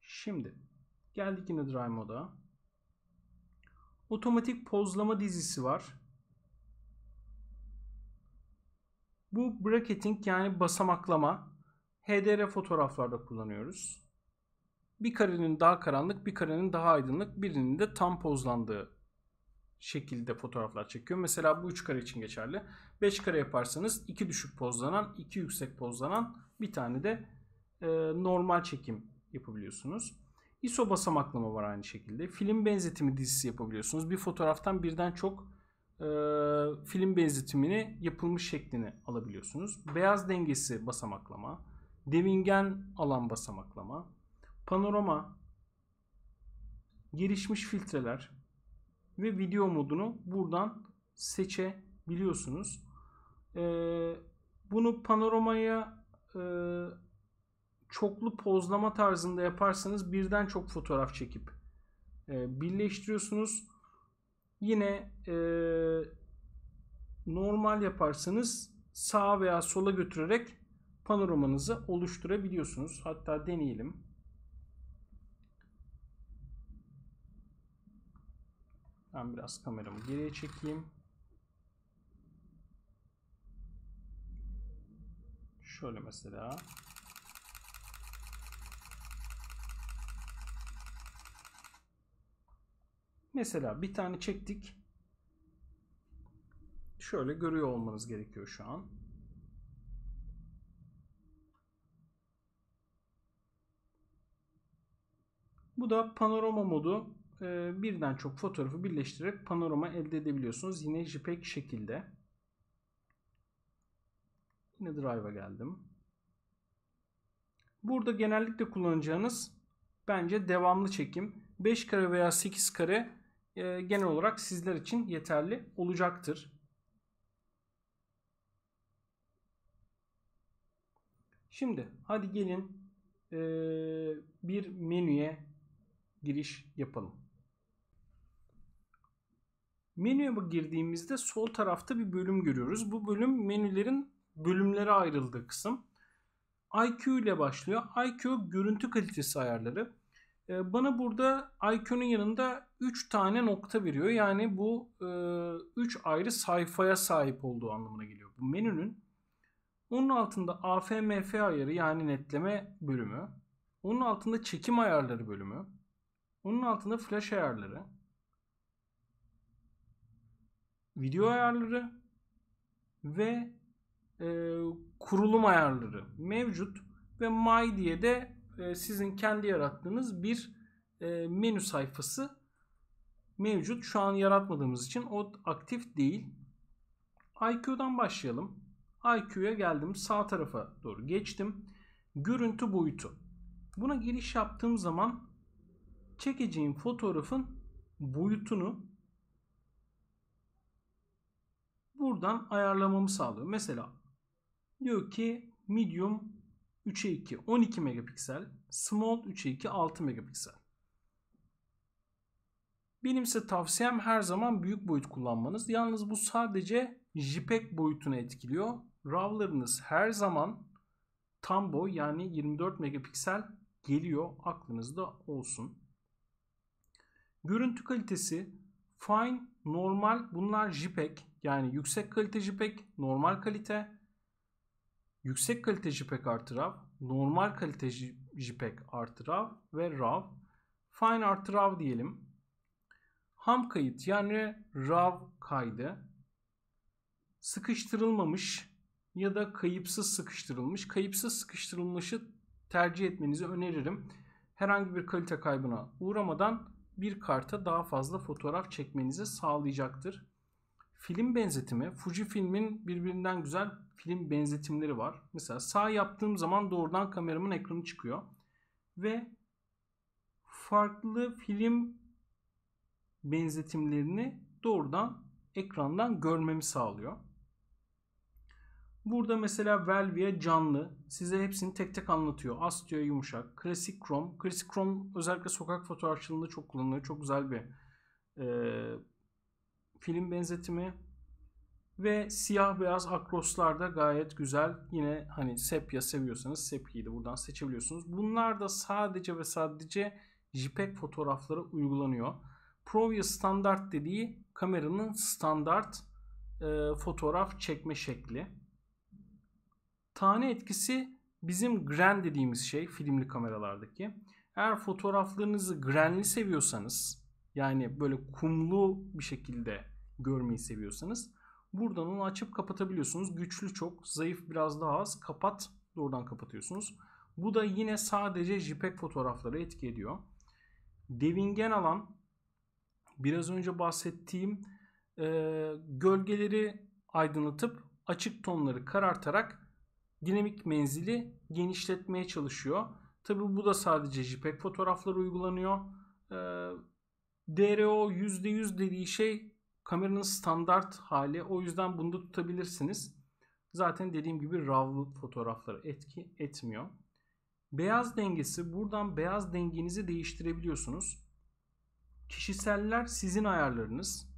Şimdi geldik yine Dry moda. Otomatik pozlama dizisi var. Bu bracketing yani basamaklama HDR fotoğraflarda kullanıyoruz. Bir karenin daha karanlık, bir karenin daha aydınlık, birinin de tam pozlandığı şekilde fotoğraflar çekiyor. Mesela bu 3 kare için geçerli. 5 kare yaparsanız 2 düşük pozlanan, 2 yüksek pozlanan bir tane de e, normal çekim yapabiliyorsunuz. ISO basamaklama var aynı şekilde. Film benzetimi dizisi yapabiliyorsunuz. Bir fotoğraftan birden çok e, film benzetimini yapılmış şeklini alabiliyorsunuz. Beyaz dengesi basamaklama, devingen alan basamaklama, panorama, gelişmiş filtreler, ve video modunu buradan seçebiliyorsunuz. Ee, bunu panoramaya e, çoklu pozlama tarzında yaparsanız birden çok fotoğraf çekip e, birleştiriyorsunuz. Yine e, normal yaparsanız sağa veya sola götürerek panoramanızı oluşturabiliyorsunuz. Hatta deneyelim. Ben biraz kameramı geriye çekeyim. Şöyle mesela. Mesela bir tane çektik. Şöyle görüyor olmanız gerekiyor şu an. Bu da panorama modu e, birden çok fotoğrafı birleştirerek panorama elde edebiliyorsunuz. Yine JPEG şekilde. Yine Drive'a geldim. Burada genellikle kullanacağınız bence devamlı çekim. 5 kare veya 8 kare e, genel olarak sizler için yeterli olacaktır. Şimdi hadi gelin e, bir menüye giriş yapalım. Menüye girdiğimizde sol tarafta bir bölüm görüyoruz. Bu bölüm menülerin bölümlere ayrıldığı kısım. IQ ile başlıyor. IQ görüntü kalitesi ayarları. Ee, bana burada IQ'nun yanında 3 tane nokta veriyor. Yani bu 3 e, ayrı sayfaya sahip olduğu anlamına geliyor bu menünün. Onun altında AFMF ayarı yani netleme bölümü. Onun altında çekim ayarları bölümü. Onun altında flash ayarları video ayarları ve e, kurulum ayarları mevcut ve My diye de e, sizin kendi yarattığınız bir e, menü sayfası mevcut. Şu an yaratmadığımız için o aktif değil. IQ'dan başlayalım. IQ'ya geldim. Sağ tarafa doğru geçtim. Görüntü boyutu. Buna giriş yaptığım zaman çekeceğim fotoğrafın boyutunu buradan ayarlamamı sağlıyor. Mesela diyor ki medium 3'e 2 12 megapiksel, small 3'e 2 6 megapiksel. Benim size tavsiyem her zaman büyük boyut kullanmanız. Yalnız bu sadece JPEG boyutunu etkiliyor. RAW'larınız her zaman tam boy yani 24 megapiksel geliyor. Aklınızda olsun. Görüntü kalitesi fine, normal bunlar JPEG. Yani yüksek kalite JPEG, normal kalite, yüksek kalite JPEG artı RAW, normal kalite JPEG artı RAW ve RAW. Fine artı RAW diyelim. Ham kayıt yani RAW kaydı. Sıkıştırılmamış ya da kayıpsız sıkıştırılmış. Kayıpsız sıkıştırılmışı tercih etmenizi öneririm. Herhangi bir kalite kaybına uğramadan bir karta daha fazla fotoğraf çekmenizi sağlayacaktır film benzetimi Fuji filmin birbirinden güzel film benzetimleri var. Mesela sağ yaptığım zaman doğrudan kameramın ekranı çıkıyor. Ve farklı film benzetimlerini doğrudan ekrandan görmemi sağlıyor. Burada mesela Velvia canlı. Size hepsini tek tek anlatıyor. Astio yumuşak. Klasik Chrome. Klasik Chrome özellikle sokak fotoğrafçılığında çok kullanılıyor. Çok güzel bir e, film benzetimi ve siyah beyaz akroslar da gayet güzel. Yine hani sepya seviyorsanız sepyayı da buradan seçebiliyorsunuz. Bunlar da sadece ve sadece JPEG fotoğraflara uygulanıyor. Provia standart dediği kameranın standart e, fotoğraf çekme şekli. Tane etkisi bizim gran dediğimiz şey filmli kameralardaki. Eğer fotoğraflarınızı granli seviyorsanız yani böyle kumlu bir şekilde görmeyi seviyorsanız buradan onu açıp kapatabiliyorsunuz. Güçlü çok, zayıf biraz daha az. Kapat doğrudan kapatıyorsunuz. Bu da yine sadece JPEG fotoğrafları etki ediyor. Devingen alan biraz önce bahsettiğim e, gölgeleri aydınlatıp açık tonları karartarak dinamik menzili genişletmeye çalışıyor. Tabi bu da sadece JPEG fotoğraflar uygulanıyor. E, DRO %100 dediği şey kameranın standart hali. O yüzden bunu da tutabilirsiniz. Zaten dediğim gibi RAW fotoğrafları etki etmiyor. Beyaz dengesi buradan beyaz dengenizi değiştirebiliyorsunuz. Kişiseller sizin ayarlarınız.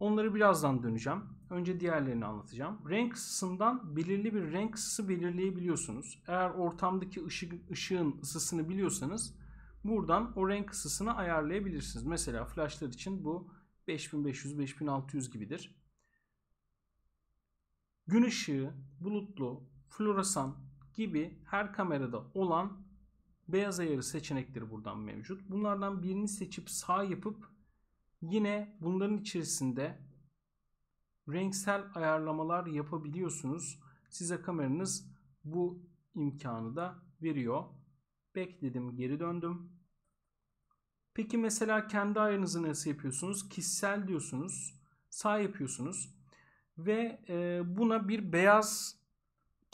Onları birazdan döneceğim. Önce diğerlerini anlatacağım. Renk ısısından belirli bir renk ısısı belirleyebiliyorsunuz. Eğer ortamdaki ışık, ışığın ısısını biliyorsanız Buradan o renk ısısını ayarlayabilirsiniz. Mesela flashlar için bu 5500-5600 gibidir. Gün ışığı, bulutlu, floresan gibi her kamerada olan beyaz ayarı seçenekleri buradan mevcut. Bunlardan birini seçip sağ yapıp yine bunların içerisinde renksel ayarlamalar yapabiliyorsunuz. Size kameranız bu imkanı da veriyor. Bekledim geri döndüm. Peki mesela kendi ayarınızı nasıl yapıyorsunuz? Kişisel diyorsunuz. Sağ yapıyorsunuz. Ve e, buna bir beyaz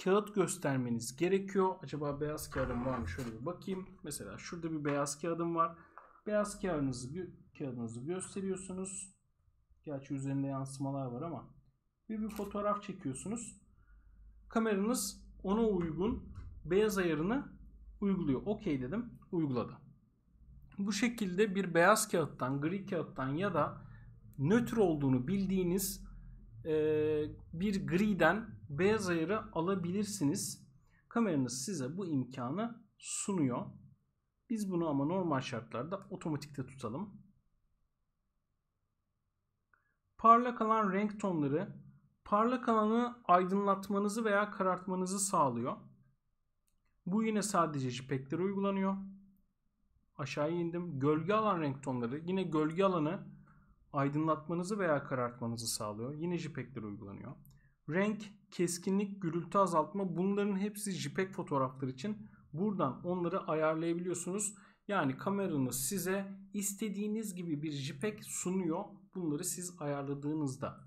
kağıt göstermeniz gerekiyor. Acaba beyaz kağıdım var mı? Şöyle bir bakayım. Mesela şurada bir beyaz kağıdım var. Beyaz kağıdınızı, kağıdınızı gösteriyorsunuz. Gerçi üzerinde yansımalar var ama. Bir bir fotoğraf çekiyorsunuz. Kameranız ona uygun beyaz ayarını uyguluyor. Okey dedim uyguladı. Bu şekilde bir beyaz kağıttan, gri kağıttan ya da nötr olduğunu bildiğiniz e, bir griden beyaz ayarı alabilirsiniz. Kameranız size bu imkanı sunuyor. Biz bunu ama normal şartlarda otomatikte tutalım. Parlak alan renk tonları parlak alanı aydınlatmanızı veya karartmanızı sağlıyor. Bu yine sadece JPEG'lere uygulanıyor. Aşağıya indim. Gölge alan renk tonları yine gölge alanı aydınlatmanızı veya karartmanızı sağlıyor. Yine JPEG'lere uygulanıyor. Renk, keskinlik, gürültü azaltma bunların hepsi JPEG fotoğraflar için buradan onları ayarlayabiliyorsunuz. Yani kameranız size istediğiniz gibi bir JPEG sunuyor. Bunları siz ayarladığınızda.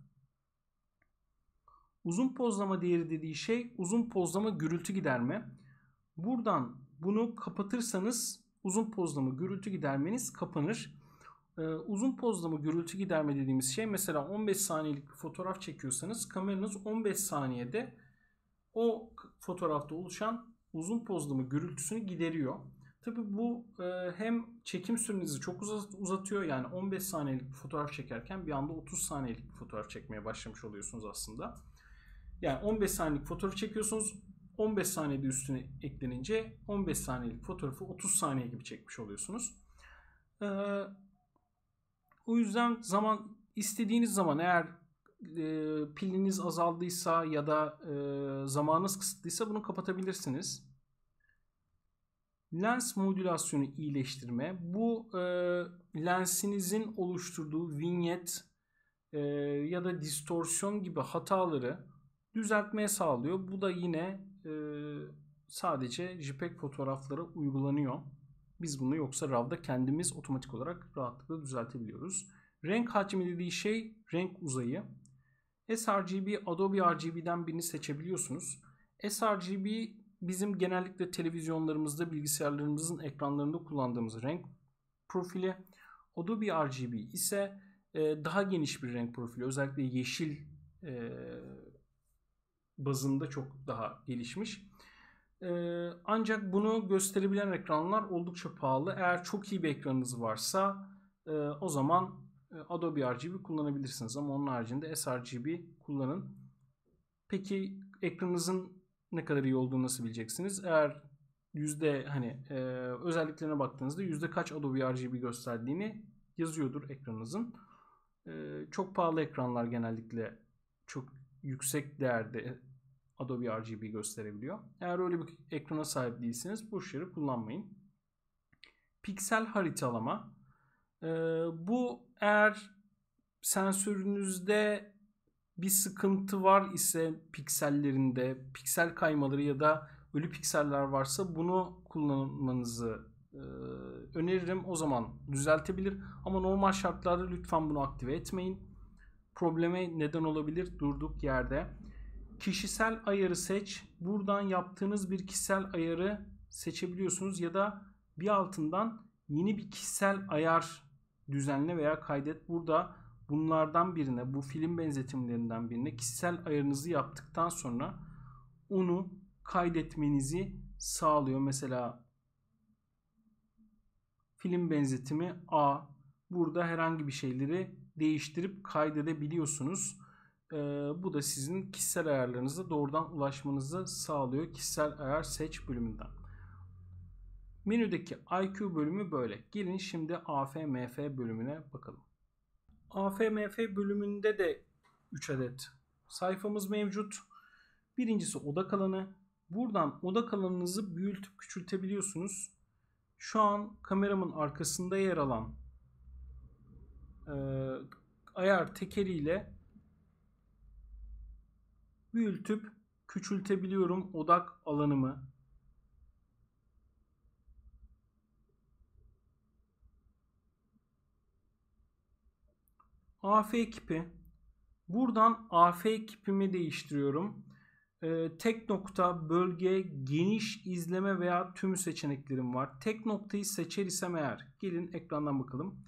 Uzun pozlama değeri dediği şey uzun pozlama gürültü giderme. Buradan bunu kapatırsanız uzun pozlama gürültü gidermeniz kapanır. Ee, uzun pozlama gürültü giderme dediğimiz şey mesela 15 saniyelik bir fotoğraf çekiyorsanız kameranız 15 saniyede o fotoğrafta oluşan uzun pozlama gürültüsünü gideriyor. Tabi bu e, hem çekim sürenizi çok uzatıyor yani 15 saniyelik bir fotoğraf çekerken bir anda 30 saniyelik bir fotoğraf çekmeye başlamış oluyorsunuz aslında. Yani 15 saniyelik fotoğraf çekiyorsunuz 15 saniyede üstüne eklenince 15 saniyelik fotoğrafı 30 saniye gibi çekmiş oluyorsunuz. Ee, o yüzden zaman istediğiniz zaman eğer e, piliniz azaldıysa ya da e, zamanınız kısıtlıysa bunu kapatabilirsiniz. Lens modülasyonu iyileştirme. Bu e, lensinizin oluşturduğu vinyet e, ya da distorsiyon gibi hataları düzeltmeye sağlıyor. Bu da yine ee, sadece JPEG fotoğraflara uygulanıyor. Biz bunu yoksa RAW'da kendimiz otomatik olarak rahatlıkla düzeltebiliyoruz. Renk hacmi dediği şey renk uzayı. sRGB, Adobe RGB'den birini seçebiliyorsunuz. sRGB bizim genellikle televizyonlarımızda, bilgisayarlarımızın ekranlarında kullandığımız renk profili. Adobe RGB ise e, daha geniş bir renk profili. Özellikle yeşil e, bazında çok daha gelişmiş. Ee, ancak bunu gösterebilen ekranlar oldukça pahalı. Eğer çok iyi bir ekranınız varsa e, o zaman e, Adobe RGB kullanabilirsiniz ama onun haricinde sRGB kullanın. Peki ekranınızın ne kadar iyi olduğunu nasıl bileceksiniz? Eğer yüzde hani e, özelliklerine baktığınızda yüzde kaç Adobe RGB gösterdiğini yazıyordur ekranınızın. E, çok pahalı ekranlar genellikle çok yüksek değerde Adobe RGB gösterebiliyor. Eğer öyle bir ekrana sahip değilseniz boş yere kullanmayın. Piksel haritalama. Ee, bu eğer sensörünüzde bir sıkıntı var ise piksellerinde, piksel kaymaları ya da ölü pikseller varsa bunu kullanmanızı e, öneririm. O zaman düzeltebilir. Ama normal şartlarda lütfen bunu aktive etmeyin. Probleme neden olabilir durduk yerde kişisel ayarı seç. Buradan yaptığınız bir kişisel ayarı seçebiliyorsunuz ya da bir altından yeni bir kişisel ayar düzenle veya kaydet. Burada bunlardan birine, bu film benzetimlerinden birine kişisel ayarınızı yaptıktan sonra onu kaydetmenizi sağlıyor. Mesela film benzetimi A. Burada herhangi bir şeyleri değiştirip kaydedebiliyorsunuz. Ee, bu da sizin kişisel ayarlarınıza doğrudan ulaşmanızı sağlıyor. Kişisel ayar seç bölümünden. Menüdeki IQ bölümü böyle. Gelin şimdi AFMF bölümüne bakalım. AFMF bölümünde de 3 adet sayfamız mevcut. Birincisi odak alanı. Buradan odak alanınızı büyütüp küçültebiliyorsunuz. Şu an kameramın arkasında yer alan e, ayar tekeriyle büyütüp küçültebiliyorum odak alanımı. AF kipi. Buradan AF kipimi değiştiriyorum. Ee, tek nokta, bölge, geniş izleme veya tüm seçeneklerim var. Tek noktayı seçer isem eğer gelin ekrandan bakalım.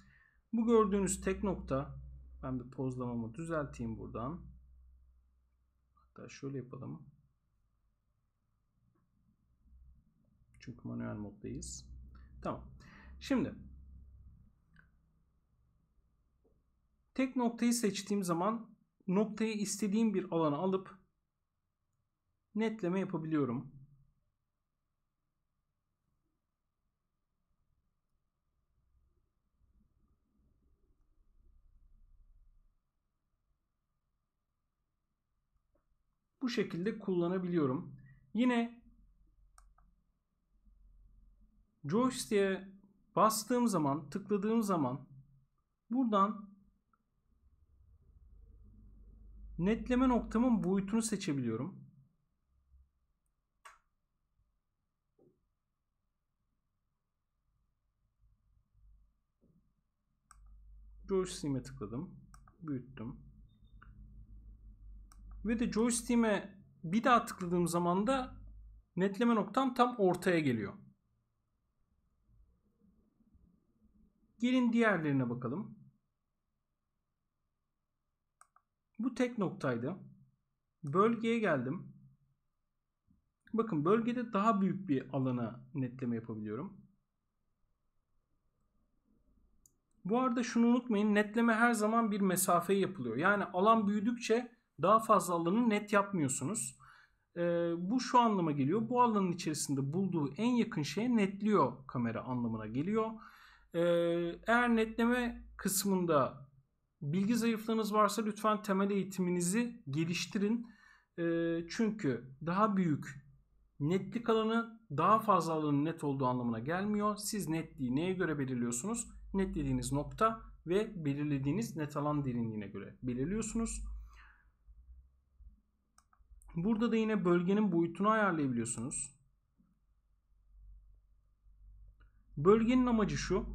Bu gördüğünüz tek nokta ben bir pozlamamı düzelteyim buradan. Hatta şöyle yapalım. Çünkü manuel moddayız. Tamam. Şimdi tek noktayı seçtiğim zaman noktayı istediğim bir alana alıp netleme yapabiliyorum. Bu şekilde kullanabiliyorum. Yine joystick'e bastığım zaman, tıkladığım zaman buradan netleme noktamın boyutunu seçebiliyorum. Joystick'ime tıkladım. Büyüttüm. Ve de joystick'ime bir daha tıkladığım zaman da netleme noktam tam ortaya geliyor. Gelin diğerlerine bakalım. Bu tek noktaydı. Bölgeye geldim. Bakın bölgede daha büyük bir alana netleme yapabiliyorum. Bu arada şunu unutmayın. Netleme her zaman bir mesafeye yapılıyor. Yani alan büyüdükçe daha fazla alanı net yapmıyorsunuz. E, bu şu anlama geliyor. Bu alanın içerisinde bulduğu en yakın şeye netliyor kamera anlamına geliyor. E, eğer netleme kısmında bilgi zayıflığınız varsa lütfen temel eğitiminizi geliştirin. E, çünkü daha büyük netlik alanı daha fazla alanın net olduğu anlamına gelmiyor. Siz netliği neye göre belirliyorsunuz? Netlediğiniz nokta ve belirlediğiniz net alan derinliğine göre belirliyorsunuz. Burada da yine bölgenin boyutunu ayarlayabiliyorsunuz. Bölgenin amacı şu.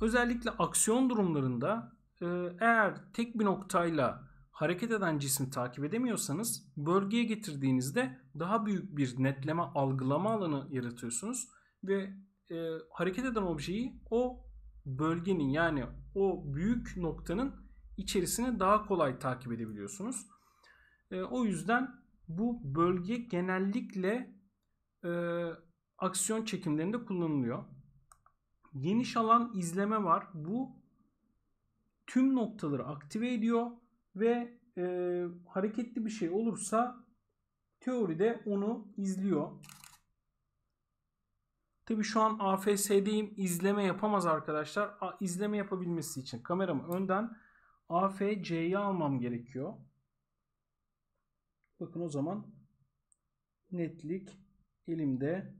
Özellikle aksiyon durumlarında e, eğer tek bir noktayla hareket eden cismi takip edemiyorsanız bölgeye getirdiğinizde daha büyük bir netleme algılama alanı yaratıyorsunuz ve e, hareket eden objeyi o bölgenin yani o büyük noktanın içerisine daha kolay takip edebiliyorsunuz. E, o yüzden bu bölge genellikle e, aksiyon çekimlerinde kullanılıyor. Geniş alan izleme var. Bu tüm noktaları aktive ediyor ve e, hareketli bir şey olursa teoride onu izliyor. Tabi şu an AFS'deyim. izleme yapamaz arkadaşlar. A, izleme yapabilmesi için kameramı önden AFC'yi almam gerekiyor. Bakın o zaman netlik elimde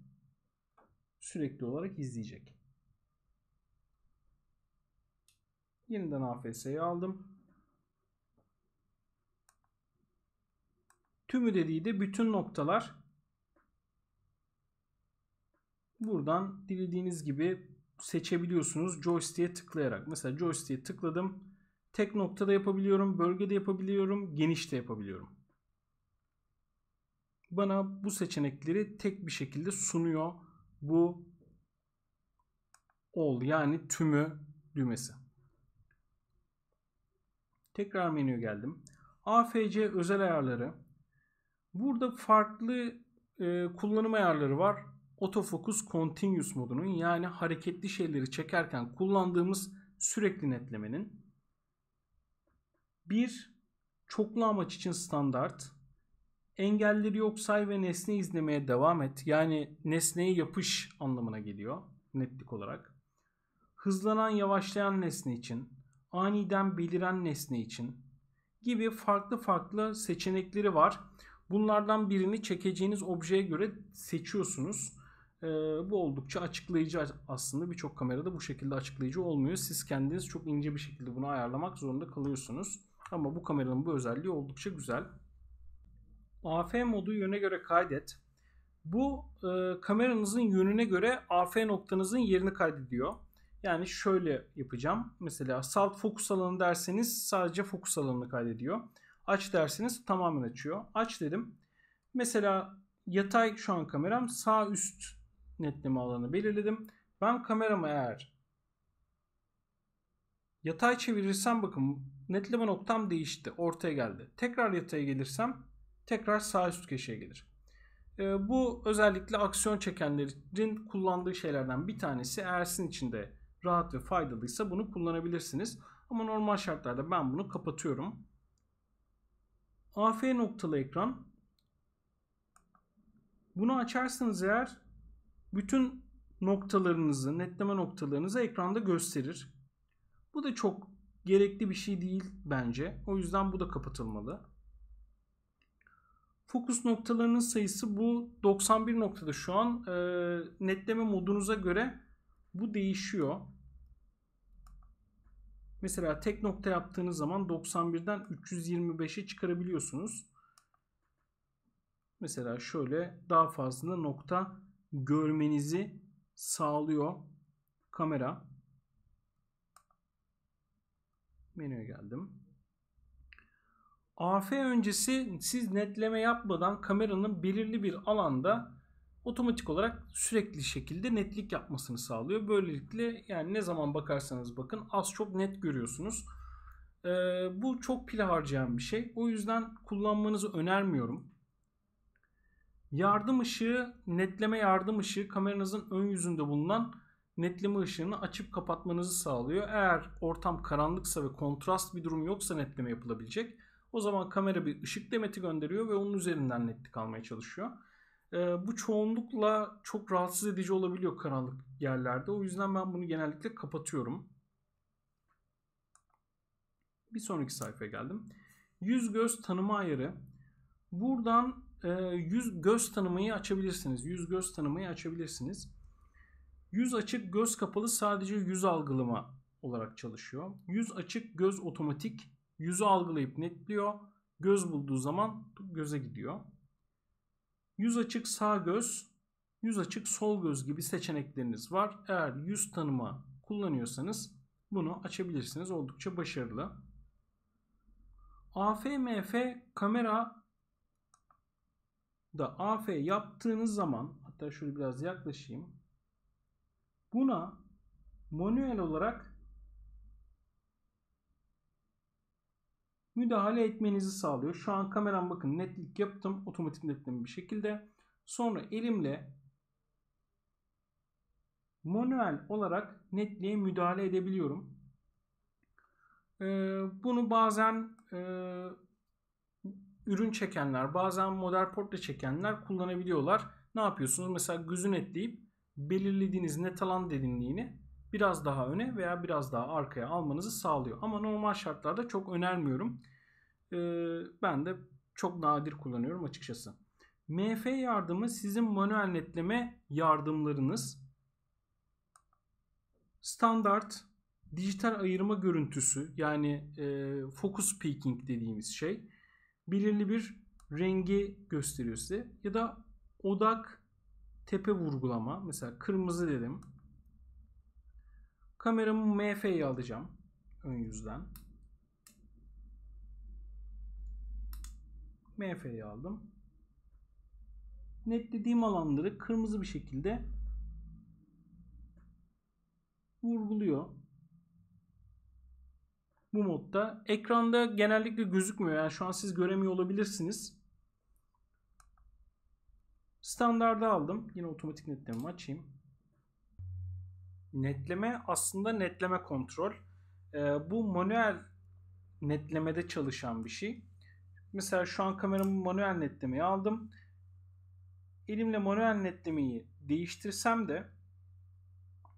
sürekli olarak izleyecek. Yeniden AFS'yi aldım. Tümü dediği de bütün noktalar. Buradan dilediğiniz gibi seçebiliyorsunuz joystick'e tıklayarak. Mesela joystick'e tıkladım. Tek noktada yapabiliyorum, bölgede yapabiliyorum, genişte yapabiliyorum bana bu seçenekleri tek bir şekilde sunuyor bu ol yani tümü düğmesi. Tekrar menüye geldim. AFC özel ayarları. Burada farklı e, kullanım ayarları var. Autofocus Continuous modunun yani hareketli şeyleri çekerken kullandığımız sürekli netlemenin. Bir çoklu amaç için standart engelleri yok say ve nesne izlemeye devam et. Yani nesneye yapış anlamına geliyor netlik olarak. Hızlanan yavaşlayan nesne için, aniden beliren nesne için gibi farklı farklı seçenekleri var. Bunlardan birini çekeceğiniz objeye göre seçiyorsunuz. Ee, bu oldukça açıklayıcı aslında. Birçok kamerada bu şekilde açıklayıcı olmuyor. Siz kendiniz çok ince bir şekilde bunu ayarlamak zorunda kalıyorsunuz. Ama bu kameranın bu özelliği oldukça güzel. AF modu yöne göre kaydet. Bu e, kameranızın yönüne göre AF noktanızın yerini kaydediyor. Yani şöyle yapacağım. Mesela salt fokus alanı derseniz sadece fokus alanını kaydediyor. Aç derseniz tamamen açıyor. Aç dedim. Mesela yatay şu an kameram sağ üst netleme alanı belirledim. Ben kameramı eğer yatay çevirirsem bakın netleme noktam değişti. Ortaya geldi. Tekrar yataya gelirsem tekrar sağ üst köşeye gelir. E, bu özellikle aksiyon çekenlerin kullandığı şeylerden bir tanesi eğer sizin için de rahat ve faydalıysa bunu kullanabilirsiniz. Ama normal şartlarda ben bunu kapatıyorum. AF noktalı ekran. Bunu açarsanız eğer bütün noktalarınızı, netleme noktalarınızı ekranda gösterir. Bu da çok gerekli bir şey değil bence. O yüzden bu da kapatılmalı. Fokus noktalarının sayısı bu 91 noktada şu an. E, netleme modunuza göre bu değişiyor. Mesela tek nokta yaptığınız zaman 91'den 325'e çıkarabiliyorsunuz. Mesela şöyle daha fazla nokta görmenizi sağlıyor kamera. Menüye geldim. AF öncesi siz netleme yapmadan kameranın belirli bir alanda otomatik olarak sürekli şekilde netlik yapmasını sağlıyor. Böylelikle yani ne zaman bakarsanız bakın az çok net görüyorsunuz. Ee, bu çok pil harcayan bir şey. O yüzden kullanmanızı önermiyorum. Yardım ışığı, netleme yardım ışığı kameranızın ön yüzünde bulunan netleme ışığını açıp kapatmanızı sağlıyor. Eğer ortam karanlıksa ve kontrast bir durum yoksa netleme yapılabilecek. O zaman kamera bir ışık demeti gönderiyor ve onun üzerinden netlik almaya çalışıyor. E, bu çoğunlukla çok rahatsız edici olabiliyor karanlık yerlerde. O yüzden ben bunu genellikle kapatıyorum. Bir sonraki sayfaya geldim. Yüz göz tanıma ayarı. Buradan e, yüz göz tanımayı açabilirsiniz. Yüz göz tanımayı açabilirsiniz. Yüz açık göz kapalı sadece yüz algılama olarak çalışıyor. Yüz açık göz otomatik Yüzü algılayıp netliyor. Göz bulduğu zaman göze gidiyor. Yüz açık sağ göz, yüz açık sol göz gibi seçenekleriniz var. Eğer yüz tanıma kullanıyorsanız bunu açabilirsiniz. Oldukça başarılı. AFMF kamera da AF yaptığınız zaman hatta şöyle biraz yaklaşayım. Buna manuel olarak müdahale etmenizi sağlıyor. Şu an kameram bakın netlik yaptım. Otomatik netledim bir şekilde. Sonra elimle manuel olarak netliğe müdahale edebiliyorum. Ee, bunu bazen e, ürün çekenler, bazen model portre çekenler kullanabiliyorlar. Ne yapıyorsunuz? Mesela gözün netleyip belirlediğiniz net alan derinliğini biraz daha öne veya biraz daha arkaya almanızı sağlıyor. Ama normal şartlarda çok önermiyorum. Ee, ben de çok nadir kullanıyorum açıkçası. MF yardımı sizin manuel netleme yardımlarınız. Standart dijital ayırma görüntüsü yani e, focus peaking dediğimiz şey belirli bir rengi gösteriyor size ya da odak tepe vurgulama mesela kırmızı dedim Kameramı MF'yi alacağım. Ön yüzden. MF'yi aldım. Netlediğim alanları kırmızı bir şekilde vurguluyor. Bu modda. Ekranda genellikle gözükmüyor. Yani şu an siz göremiyor olabilirsiniz. Standarda aldım. Yine otomatik netlemi açayım. Netleme aslında netleme kontrol. E, bu manuel netlemede çalışan bir şey. Mesela şu an kameramı manuel netlemeye aldım. Elimle manuel netlemeyi değiştirsem de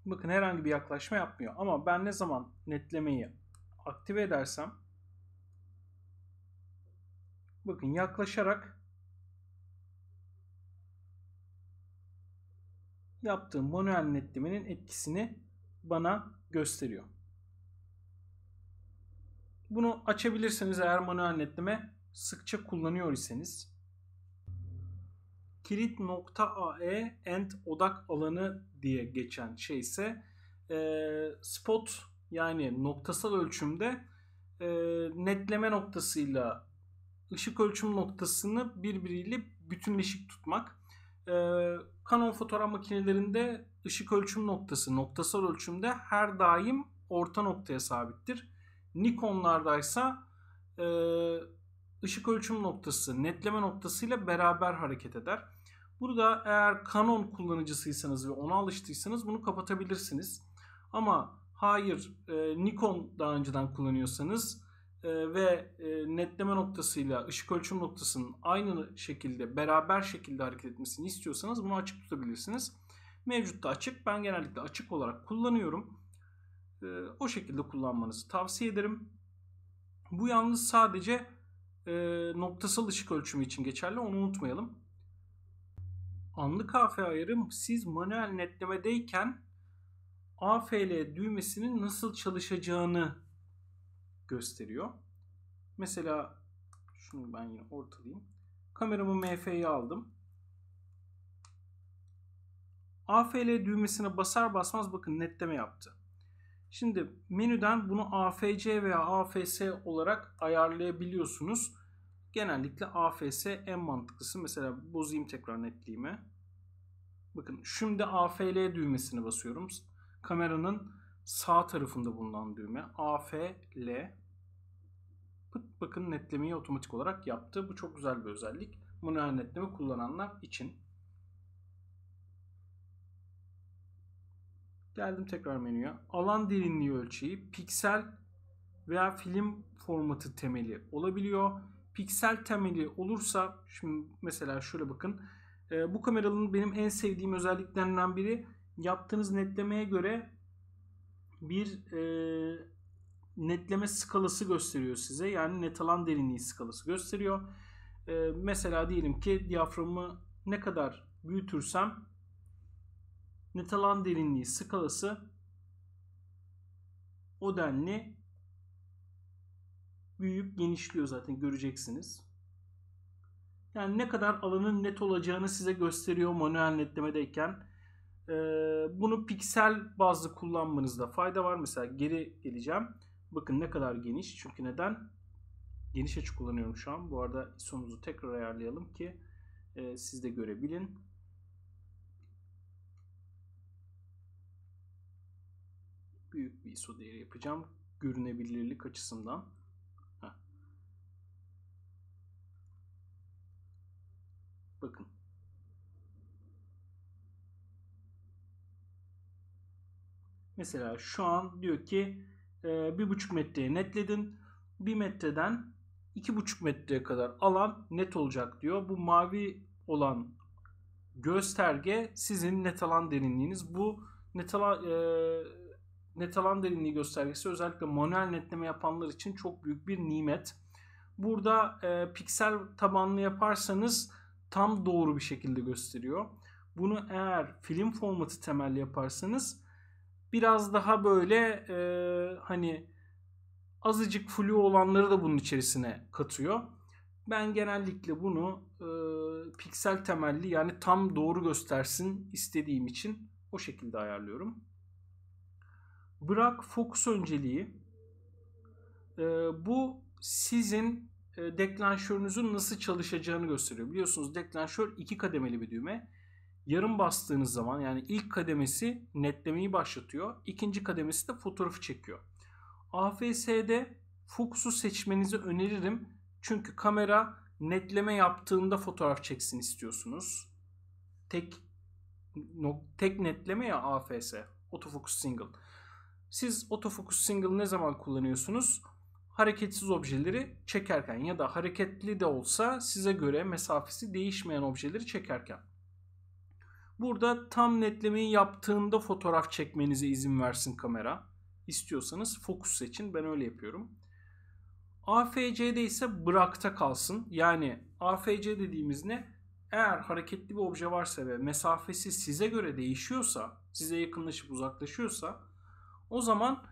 bakın herhangi bir yaklaşma yapmıyor. Ama ben ne zaman netlemeyi aktive edersem bakın yaklaşarak yaptığım manuel netlemenin etkisini bana gösteriyor. Bunu açabilirseniz eğer manuel netleme sıkça kullanıyor iseniz kilit nokta AE end odak alanı diye geçen şey ise e, spot yani noktasal ölçümde e, netleme noktasıyla ışık ölçüm noktasını birbiriyle bütünleşik tutmak e, Canon fotoğraf makinelerinde ışık ölçüm noktası noktasal ölçümde her daim orta noktaya sabittir. Nikonlardaysa e, ışık ölçüm noktası netleme noktasıyla beraber hareket eder. Burada eğer Canon kullanıcısıysanız ve ona alıştıysanız bunu kapatabilirsiniz. Ama hayır e, Nikon daha önceden kullanıyorsanız ee, ve e, netleme noktasıyla ışık ölçüm noktasının aynı şekilde beraber şekilde hareket etmesini istiyorsanız bunu açık tutabilirsiniz. Mevcutta açık. Ben genellikle açık olarak kullanıyorum. Ee, o şekilde kullanmanızı tavsiye ederim. Bu yalnız sadece e, noktasal ışık ölçümü için geçerli. Onu unutmayalım. Anlık AF ayarı siz manuel netlemedeyken AFL düğmesinin nasıl çalışacağını gösteriyor. Mesela şunu ben yine ortalayayım. Kameramı MF'ye aldım. AFL düğmesine basar basmaz bakın netleme yaptı. Şimdi menüden bunu AFC veya AFS olarak ayarlayabiliyorsunuz. Genellikle AFS en mantıklısı. Mesela bozayım tekrar netliğimi. Bakın şimdi AFL düğmesini basıyorum. Kameranın sağ tarafında bulunan düğme AFL pıt bakın netlemeyi otomatik olarak yaptı. Bu çok güzel bir özellik. Manuel netleme kullananlar için. Geldim tekrar menüye. Alan derinliği ölçeği piksel veya film formatı temeli olabiliyor. Piksel temeli olursa şimdi mesela şöyle bakın. Ee, bu kameranın benim en sevdiğim özelliklerinden biri yaptığınız netlemeye göre bir e, netleme skalası gösteriyor size. Yani net alan derinliği skalası gösteriyor. E, mesela diyelim ki diyaframı ne kadar büyütürsem net alan derinliği skalası o denli büyüyüp genişliyor zaten göreceksiniz. Yani ne kadar alanın net olacağını size gösteriyor manuel netlemedeyken. Ee, bunu piksel bazlı kullanmanızda fayda var. Mesela geri geleceğim. Bakın ne kadar geniş. Çünkü neden? Geniş açı kullanıyorum şu an. Bu arada ISO'muzu tekrar ayarlayalım ki e, siz de görebilin. Büyük bir ISO değeri yapacağım. Görünebilirlik açısından. Mesela şu an diyor ki e, bir buçuk metreye netledin. Bir metreden iki buçuk metreye kadar alan net olacak diyor. Bu mavi olan gösterge sizin net alan derinliğiniz. Bu net alan, e, net alan derinliği göstergesi özellikle manuel netleme yapanlar için çok büyük bir nimet. Burada e, piksel tabanlı yaparsanız tam doğru bir şekilde gösteriyor. Bunu eğer film formatı temelli yaparsanız biraz daha böyle e, hani azıcık flu olanları da bunun içerisine katıyor. Ben genellikle bunu e, piksel temelli yani tam doğru göstersin istediğim için o şekilde ayarlıyorum. Bırak fokus önceliği. E, bu sizin e, deklanşörünüzün nasıl çalışacağını gösteriyor. Biliyorsunuz deklanşör iki kademeli bir düğme. Yarım bastığınız zaman yani ilk kademesi netlemeyi başlatıyor. ikinci kademesi de fotoğrafı çekiyor. AFS'de fokusu seçmenizi öneririm. Çünkü kamera netleme yaptığında fotoğraf çeksin istiyorsunuz. Tek tek netleme ya AFS. Autofocus single. Siz autofocus single ne zaman kullanıyorsunuz? Hareketsiz objeleri çekerken ya da hareketli de olsa size göre mesafesi değişmeyen objeleri çekerken. Burada tam netlemeyi yaptığında fotoğraf çekmenize izin versin kamera. İstiyorsanız fokus seçin. Ben öyle yapıyorum. AFC'de ise bırakta kalsın. Yani AFC dediğimiz ne? Eğer hareketli bir obje varsa ve mesafesi size göre değişiyorsa, size yakınlaşıp uzaklaşıyorsa o zaman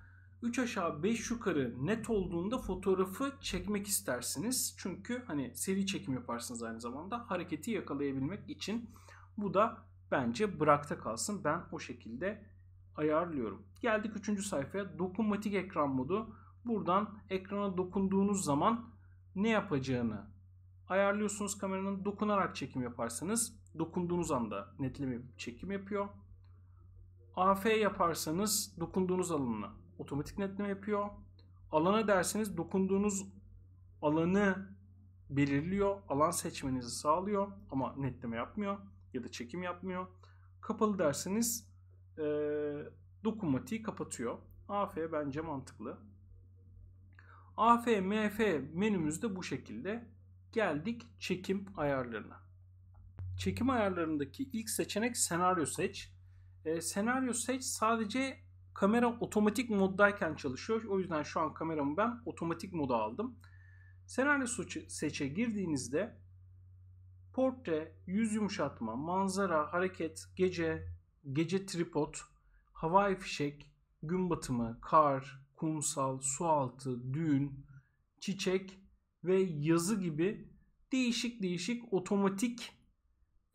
3 aşağı 5 yukarı net olduğunda fotoğrafı çekmek istersiniz. Çünkü hani seri çekim yaparsınız aynı zamanda hareketi yakalayabilmek için. Bu da bence bırakta kalsın. Ben o şekilde ayarlıyorum. Geldik 3. sayfaya. Dokunmatik ekran modu. Buradan ekrana dokunduğunuz zaman ne yapacağını ayarlıyorsunuz. Kameranın dokunarak çekim yaparsanız dokunduğunuz anda netleme çekim yapıyor. AF yaparsanız dokunduğunuz alanına otomatik netleme yapıyor. Alana derseniz dokunduğunuz alanı belirliyor. Alan seçmenizi sağlıyor ama netleme yapmıyor ya da çekim yapmıyor. Kapalı derseniz e, dokunmatiği kapatıyor. AF bence mantıklı. AF, MF menümüz de bu şekilde. Geldik çekim ayarlarına. Çekim ayarlarındaki ilk seçenek senaryo seç. E, senaryo seç sadece kamera otomatik moddayken çalışıyor. O yüzden şu an kameramı ben otomatik moda aldım. Senaryo seçe girdiğinizde Portre, yüz yumuşatma, manzara, hareket, gece, gece tripod, havai fişek, gün batımı, kar, kumsal, su altı, düğün, çiçek ve yazı gibi değişik değişik otomatik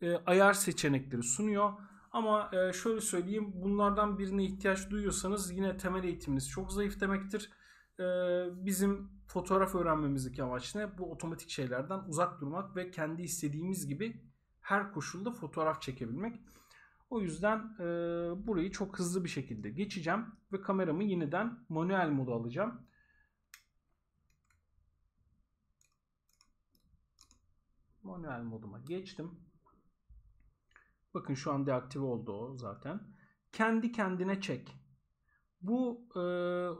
e, ayar seçenekleri sunuyor. Ama e, şöyle söyleyeyim bunlardan birine ihtiyaç duyuyorsanız yine temel eğitiminiz çok zayıf demektir e, bizim fotoğraf öğrenmemizdeki amaç ne? Bu otomatik şeylerden uzak durmak ve kendi istediğimiz gibi her koşulda fotoğraf çekebilmek. O yüzden e, burayı çok hızlı bir şekilde geçeceğim ve kameramı yeniden manuel modu alacağım. Manuel moduma geçtim. Bakın şu an deaktive oldu o zaten. Kendi kendine çek bu e,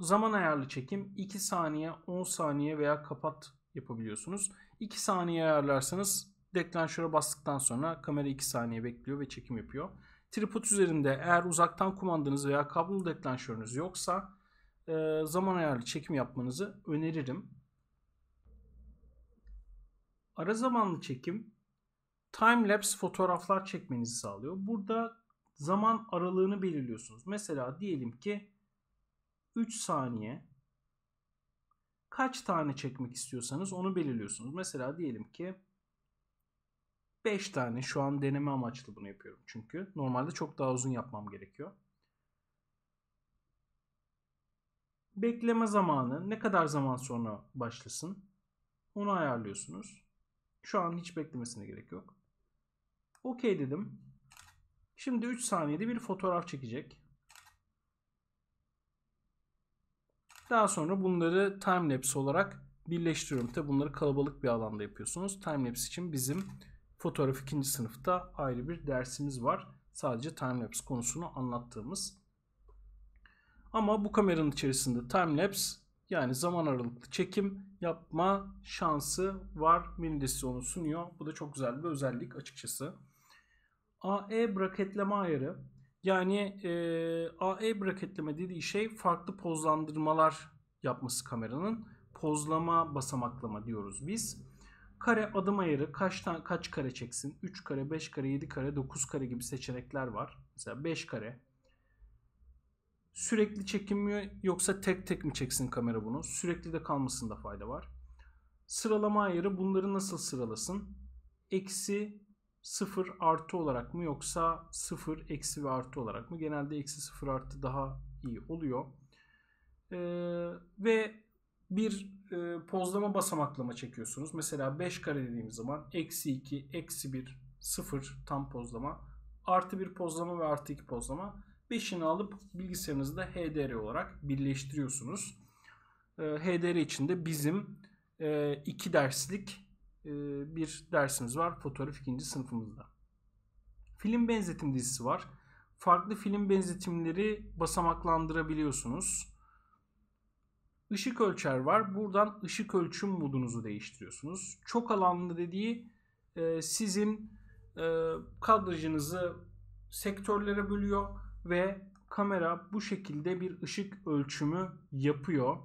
zaman ayarlı çekim 2 saniye, 10 saniye veya kapat yapabiliyorsunuz. 2 saniye ayarlarsanız deklanşöre bastıktan sonra kamera 2 saniye bekliyor ve çekim yapıyor. Tripod üzerinde eğer uzaktan kumandanız veya kablolu deklanşörünüz yoksa e, zaman ayarlı çekim yapmanızı öneririm. Ara zamanlı çekim time-lapse fotoğraflar çekmenizi sağlıyor. Burada zaman aralığını belirliyorsunuz. Mesela diyelim ki 3 saniye kaç tane çekmek istiyorsanız onu belirliyorsunuz. Mesela diyelim ki 5 tane şu an deneme amaçlı bunu yapıyorum. Çünkü normalde çok daha uzun yapmam gerekiyor. Bekleme zamanı ne kadar zaman sonra başlasın onu ayarlıyorsunuz. Şu an hiç beklemesine gerek yok. Okey dedim. Şimdi 3 saniyede bir fotoğraf çekecek. Daha sonra bunları timelapse olarak birleştiriyorum. Tabi bunları kalabalık bir alanda yapıyorsunuz. Timelapse için bizim fotoğraf ikinci sınıfta ayrı bir dersimiz var. Sadece timelapse konusunu anlattığımız. Ama bu kameranın içerisinde timelapse yani zaman aralıklı çekim yapma şansı var. Menü de onu sunuyor. Bu da çok güzel bir özellik açıkçası. AE braketleme ayarı yani e, AE braketleme dediği şey farklı pozlandırmalar yapması kameranın. Pozlama, basamaklama diyoruz biz. Kare adım ayarı kaç, tane, kaç kare çeksin? 3 kare, 5 kare, 7 kare, 9 kare gibi seçenekler var. Mesela 5 kare. Sürekli çekim mi yoksa tek tek mi çeksin kamera bunu? Sürekli de kalmasında fayda var. Sıralama ayarı bunları nasıl sıralasın? Eksi 0 artı olarak mı yoksa 0 eksi ve artı olarak mı? Genelde eksi 0 artı daha iyi oluyor. Ee, ve bir e, pozlama basamaklama çekiyorsunuz. Mesela 5 kare dediğim zaman eksi 2, eksi 1, 0 tam pozlama. Artı 1 pozlama ve artı 2 pozlama. 5'ini alıp bilgisayarınızda HDR olarak birleştiriyorsunuz. Ee, HDR için de bizim 2 e, derslik ee, bir dersimiz var fotoğraf ikinci sınıfımızda. Film benzetim dizisi var. Farklı film benzetimleri basamaklandırabiliyorsunuz. Işık ölçer var. Buradan ışık ölçüm modunuzu değiştiriyorsunuz. Çok alanlı dediği e, sizin e, kadrajınızı sektörlere bölüyor ve kamera bu şekilde bir ışık ölçümü yapıyor.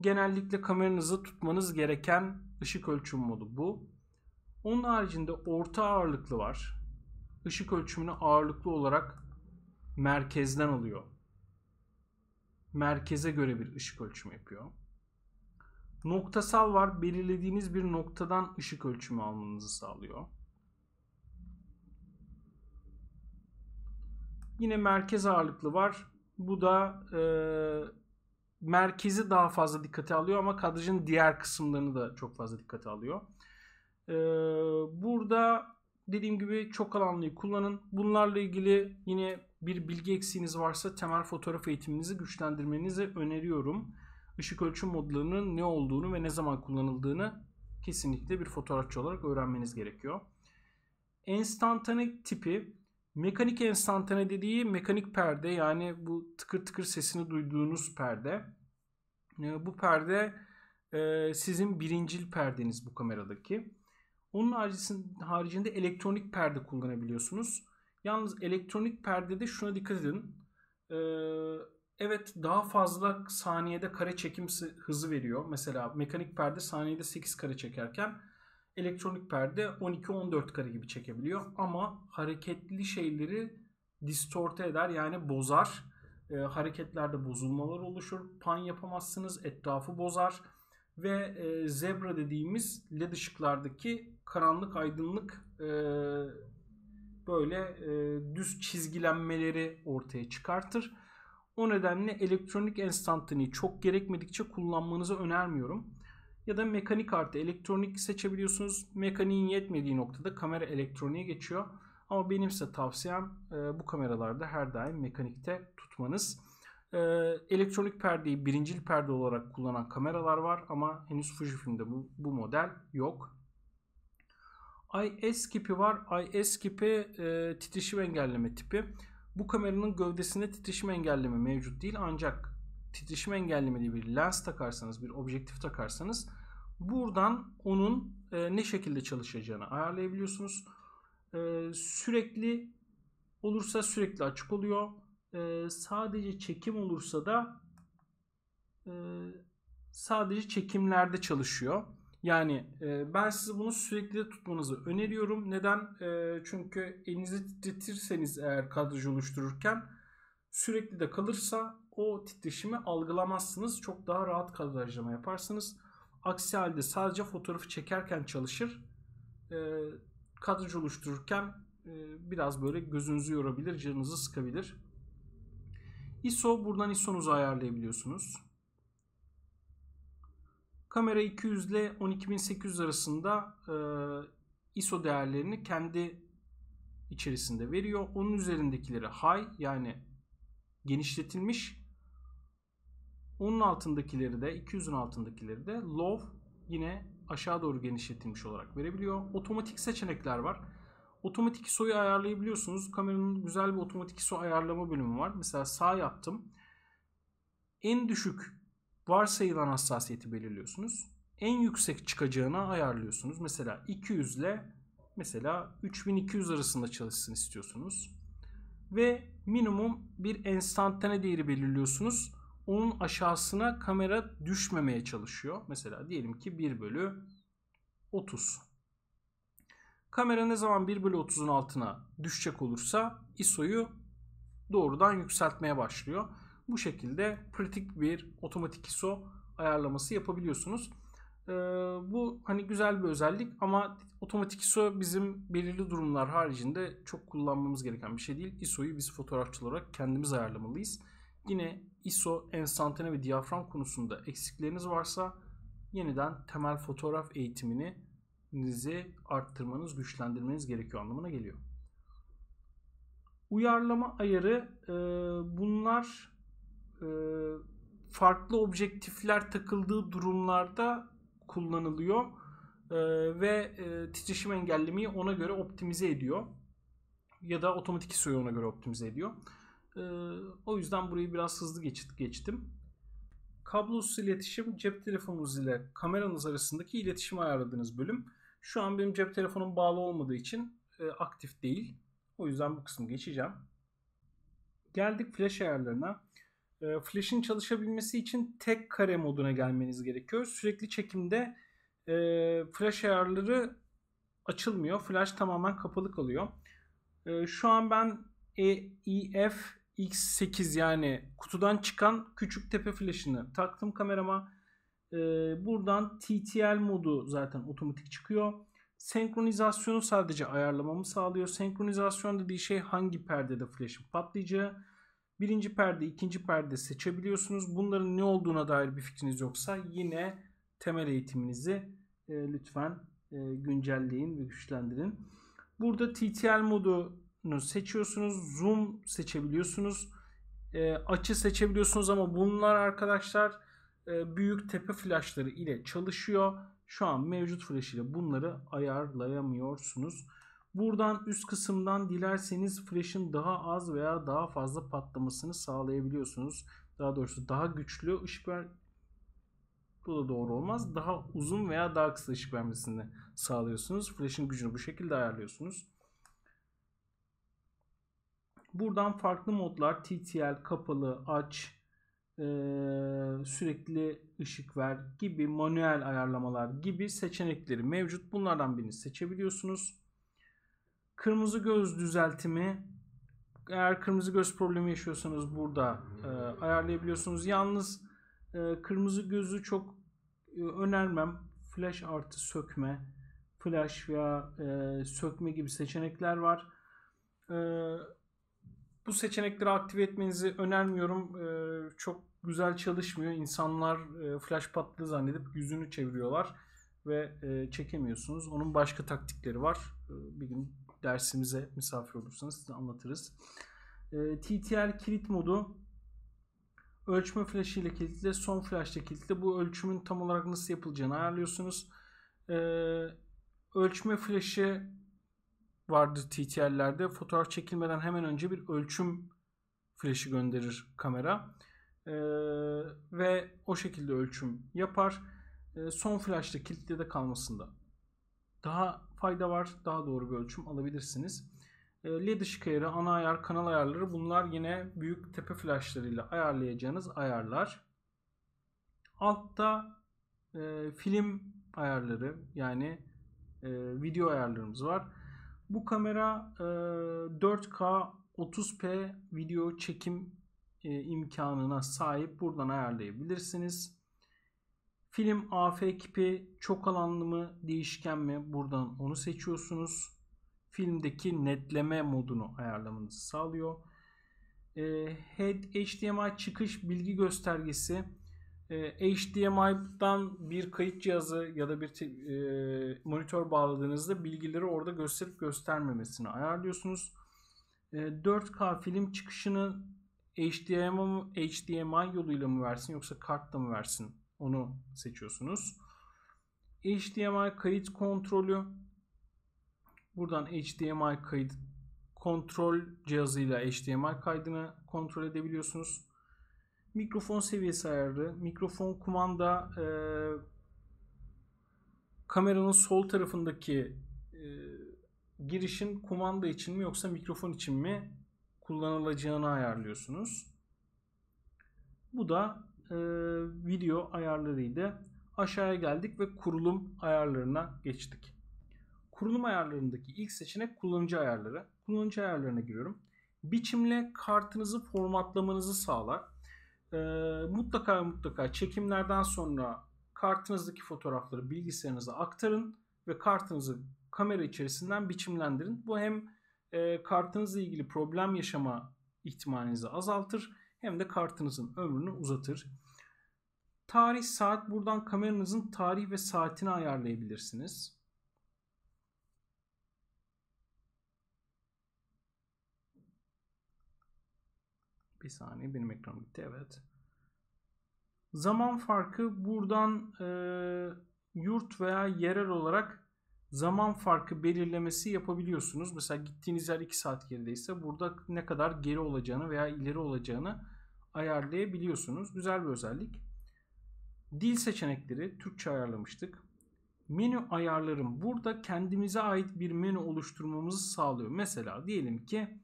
Genellikle kameranızı tutmanız gereken Işık ölçüm modu bu. Onun haricinde orta ağırlıklı var. Işık ölçümünü ağırlıklı olarak merkezden alıyor. Merkeze göre bir ışık ölçümü yapıyor. Noktasal var. Belirlediğiniz bir noktadan ışık ölçümü almanızı sağlıyor. Yine merkez ağırlıklı var. Bu da e, merkezi daha fazla dikkate alıyor ama kadrajın diğer kısımlarını da çok fazla dikkate alıyor. Ee, burada dediğim gibi çok alanlıyı kullanın. Bunlarla ilgili yine bir bilgi eksiğiniz varsa temel fotoğraf eğitiminizi güçlendirmenizi öneriyorum. Işık ölçüm modlarının ne olduğunu ve ne zaman kullanıldığını kesinlikle bir fotoğrafçı olarak öğrenmeniz gerekiyor. Enstantane tipi Mekanik enstantane dediği mekanik perde yani bu tıkır tıkır sesini duyduğunuz perde. Ee, bu perde e, sizin birincil perdeniz bu kameradaki. Onun haricinde elektronik perde kullanabiliyorsunuz. Yalnız elektronik perdede şuna dikkat edin. Ee, evet daha fazla saniyede kare çekim hızı veriyor. Mesela mekanik perde saniyede 8 kare çekerken elektronik perde 12-14 kare gibi çekebiliyor. Ama hareketli şeyleri distorte eder yani bozar. E, hareketlerde bozulmalar oluşur. Pan yapamazsınız. Etrafı bozar. Ve e, zebra dediğimiz led ışıklardaki karanlık aydınlık e, böyle e, düz çizgilenmeleri ortaya çıkartır. O nedenle elektronik enstantaneyi çok gerekmedikçe kullanmanızı önermiyorum ya da mekanik artı elektronik seçebiliyorsunuz. Mekaniğin yetmediği noktada kamera elektroniğe geçiyor. Ama benim size tavsiyem e, bu kameralarda her daim mekanikte tutmanız. E, elektronik perdeyi birincil perde olarak kullanan kameralar var ama henüz Fujifilm'de bu, bu model yok. IS kipi var. IS kipi e, titreşim engelleme tipi. Bu kameranın gövdesinde titreşim engelleme mevcut değil ancak titreşim engellemeli bir lens takarsanız, bir objektif takarsanız buradan onun e, ne şekilde çalışacağını ayarlayabiliyorsunuz. E, sürekli olursa sürekli açık oluyor. E, sadece çekim olursa da e, sadece çekimlerde çalışıyor. Yani e, ben size bunu sürekli tutmanızı öneriyorum. Neden? E, çünkü elinizi titretirseniz eğer kadraj oluştururken sürekli de kalırsa o titreşimi algılamazsınız. Çok daha rahat kadrajlama yaparsınız. Aksi halde sadece fotoğrafı çekerken çalışır. E, kadraj oluştururken e, biraz böyle gözünüzü yorabilir, canınızı sıkabilir. ISO buradan ISO'nuzu ayarlayabiliyorsunuz. Kamera 200 ile 12800 arasında e, ISO değerlerini kendi içerisinde veriyor. Onun üzerindekileri high yani genişletilmiş. Onun altındakileri de 200'ün altındakileri de low yine aşağı doğru genişletilmiş olarak verebiliyor. Otomatik seçenekler var. Otomatik ISO'yu ayarlayabiliyorsunuz. Kameranın güzel bir otomatik ISO ayarlama bölümü var. Mesela sağ yaptım. En düşük varsayılan hassasiyeti belirliyorsunuz. En yüksek çıkacağını ayarlıyorsunuz. Mesela 200 ile mesela 3200 arasında çalışsın istiyorsunuz. Ve minimum bir enstantane değeri belirliyorsunuz onun aşağısına kamera düşmemeye çalışıyor. Mesela diyelim ki 1 bölü 30. Kamera ne zaman 1 bölü 30'un altına düşecek olursa ISO'yu doğrudan yükseltmeye başlıyor. Bu şekilde pratik bir otomatik ISO ayarlaması yapabiliyorsunuz. Ee, bu hani güzel bir özellik ama otomatik ISO bizim belirli durumlar haricinde çok kullanmamız gereken bir şey değil. ISO'yu biz fotoğrafçı olarak kendimiz ayarlamalıyız. Yine ISO, enstantane ve diyafram konusunda eksikleriniz varsa yeniden temel fotoğraf eğitiminizi arttırmanız, güçlendirmeniz gerekiyor anlamına geliyor. Uyarlama ayarı e, bunlar e, farklı objektifler takıldığı durumlarda kullanılıyor e, ve e, titreşim engellemeyi ona göre optimize ediyor ya da otomatik ISO'yu ona göre optimize ediyor. Ee, o yüzden burayı biraz hızlı geçit geçtim. Kablosuz iletişim cep telefonunuz ile kameranız arasındaki iletişim ayarladığınız bölüm. Şu an benim cep telefonum bağlı olmadığı için e, aktif değil. O yüzden bu kısmı geçeceğim. Geldik flash ayarlarına. E, flash'in çalışabilmesi için tek kare moduna gelmeniz gerekiyor. Sürekli çekimde e, flash ayarları açılmıyor. Flash tamamen kapalı kalıyor. E, şu an ben EIF X8 yani kutudan çıkan küçük tepe flaşını taktım kamerama. Ee, buradan TTL modu zaten otomatik çıkıyor. Senkronizasyonu sadece ayarlamamı sağlıyor. Senkronizasyon dediği şey hangi perdede flash'ın patlayacağı. Birinci perde, ikinci perde seçebiliyorsunuz. Bunların ne olduğuna dair bir fikriniz yoksa yine temel eğitiminizi e, lütfen e, güncelleyin ve güçlendirin. Burada TTL modu seçiyorsunuz. Zoom seçebiliyorsunuz. E, açı seçebiliyorsunuz ama bunlar arkadaşlar e, büyük tepe flashları ile çalışıyor. Şu an mevcut flash ile bunları ayarlayamıyorsunuz. Buradan üst kısımdan dilerseniz flash'ın daha az veya daha fazla patlamasını sağlayabiliyorsunuz. Daha doğrusu daha güçlü ışık ver bu da doğru olmaz. Daha uzun veya daha kısa ışık vermesini sağlıyorsunuz. Flash'ın gücünü bu şekilde ayarlıyorsunuz. Buradan farklı modlar TTL, kapalı, aç, e, sürekli ışık ver gibi manuel ayarlamalar gibi seçenekleri mevcut. Bunlardan birini seçebiliyorsunuz. Kırmızı göz düzeltimi eğer kırmızı göz problemi yaşıyorsanız burada e, ayarlayabiliyorsunuz. Yalnız e, kırmızı gözü çok önermem. Flash artı sökme, flash veya sökme gibi seçenekler var. E, bu seçenekleri aktive etmenizi önermiyorum. Ee, çok güzel çalışmıyor. İnsanlar e, flash patladı zannedip yüzünü çeviriyorlar ve e, çekemiyorsunuz. Onun başka taktikleri var. E, bir gün dersimize misafir olursanız size anlatırız. E, ee, TTL kilit modu ölçme flaşı ile kilitle son flaşla kilitle bu ölçümün tam olarak nasıl yapılacağını ayarlıyorsunuz. E, ölçme flaşı vardır TTL'lerde. Fotoğraf çekilmeden hemen önce bir ölçüm flaşı gönderir kamera. Ee, ve o şekilde ölçüm yapar. Ee, son kilitli de kalmasında daha fayda var. Daha doğru bir ölçüm alabilirsiniz. Ee, LED ışık ayarı, ana ayar, kanal ayarları bunlar yine büyük tepe flashlarıyla ayarlayacağınız ayarlar. Altta e, film ayarları yani e, video ayarlarımız var. Bu kamera 4K e, 30p video çekim e, imkanına sahip. Buradan ayarlayabilirsiniz. Film AF kipi çok alanlı mı değişken mi? Buradan onu seçiyorsunuz. Filmdeki netleme modunu ayarlamanızı sağlıyor. E, HDMI çıkış bilgi göstergesi e, ee, HDMI'dan bir kayıt cihazı ya da bir e, monitör bağladığınızda bilgileri orada gösterip göstermemesini ayarlıyorsunuz. E, ee, 4K film çıkışını HDMI, HDMI yoluyla mı versin yoksa kartla mı versin onu seçiyorsunuz. HDMI kayıt kontrolü buradan HDMI kayıt kontrol cihazıyla HDMI kaydını kontrol edebiliyorsunuz mikrofon seviyesi ayarı, mikrofon kumanda, e, kameranın sol tarafındaki e, girişin kumanda için mi yoksa mikrofon için mi kullanılacağını ayarlıyorsunuz. Bu da e, video ayarlarıydı. Aşağıya geldik ve kurulum ayarlarına geçtik. Kurulum ayarlarındaki ilk seçenek kullanıcı ayarları. Kullanıcı ayarlarına giriyorum. Biçimle kartınızı formatlamanızı sağlar e, mutlaka mutlaka çekimlerden sonra kartınızdaki fotoğrafları bilgisayarınıza aktarın ve kartınızı kamera içerisinden biçimlendirin. Bu hem e, kartınızla ilgili problem yaşama ihtimalinizi azaltır hem de kartınızın ömrünü uzatır. Tarih saat buradan kameranızın tarih ve saatini ayarlayabilirsiniz. Bir saniye benim ekranım gitti. Evet. Zaman farkı buradan e, yurt veya yerel olarak zaman farkı belirlemesi yapabiliyorsunuz. Mesela gittiğiniz yer 2 saat gerideyse burada ne kadar geri olacağını veya ileri olacağını ayarlayabiliyorsunuz. Güzel bir özellik. Dil seçenekleri Türkçe ayarlamıştık. Menü ayarlarım burada kendimize ait bir menü oluşturmamızı sağlıyor. Mesela diyelim ki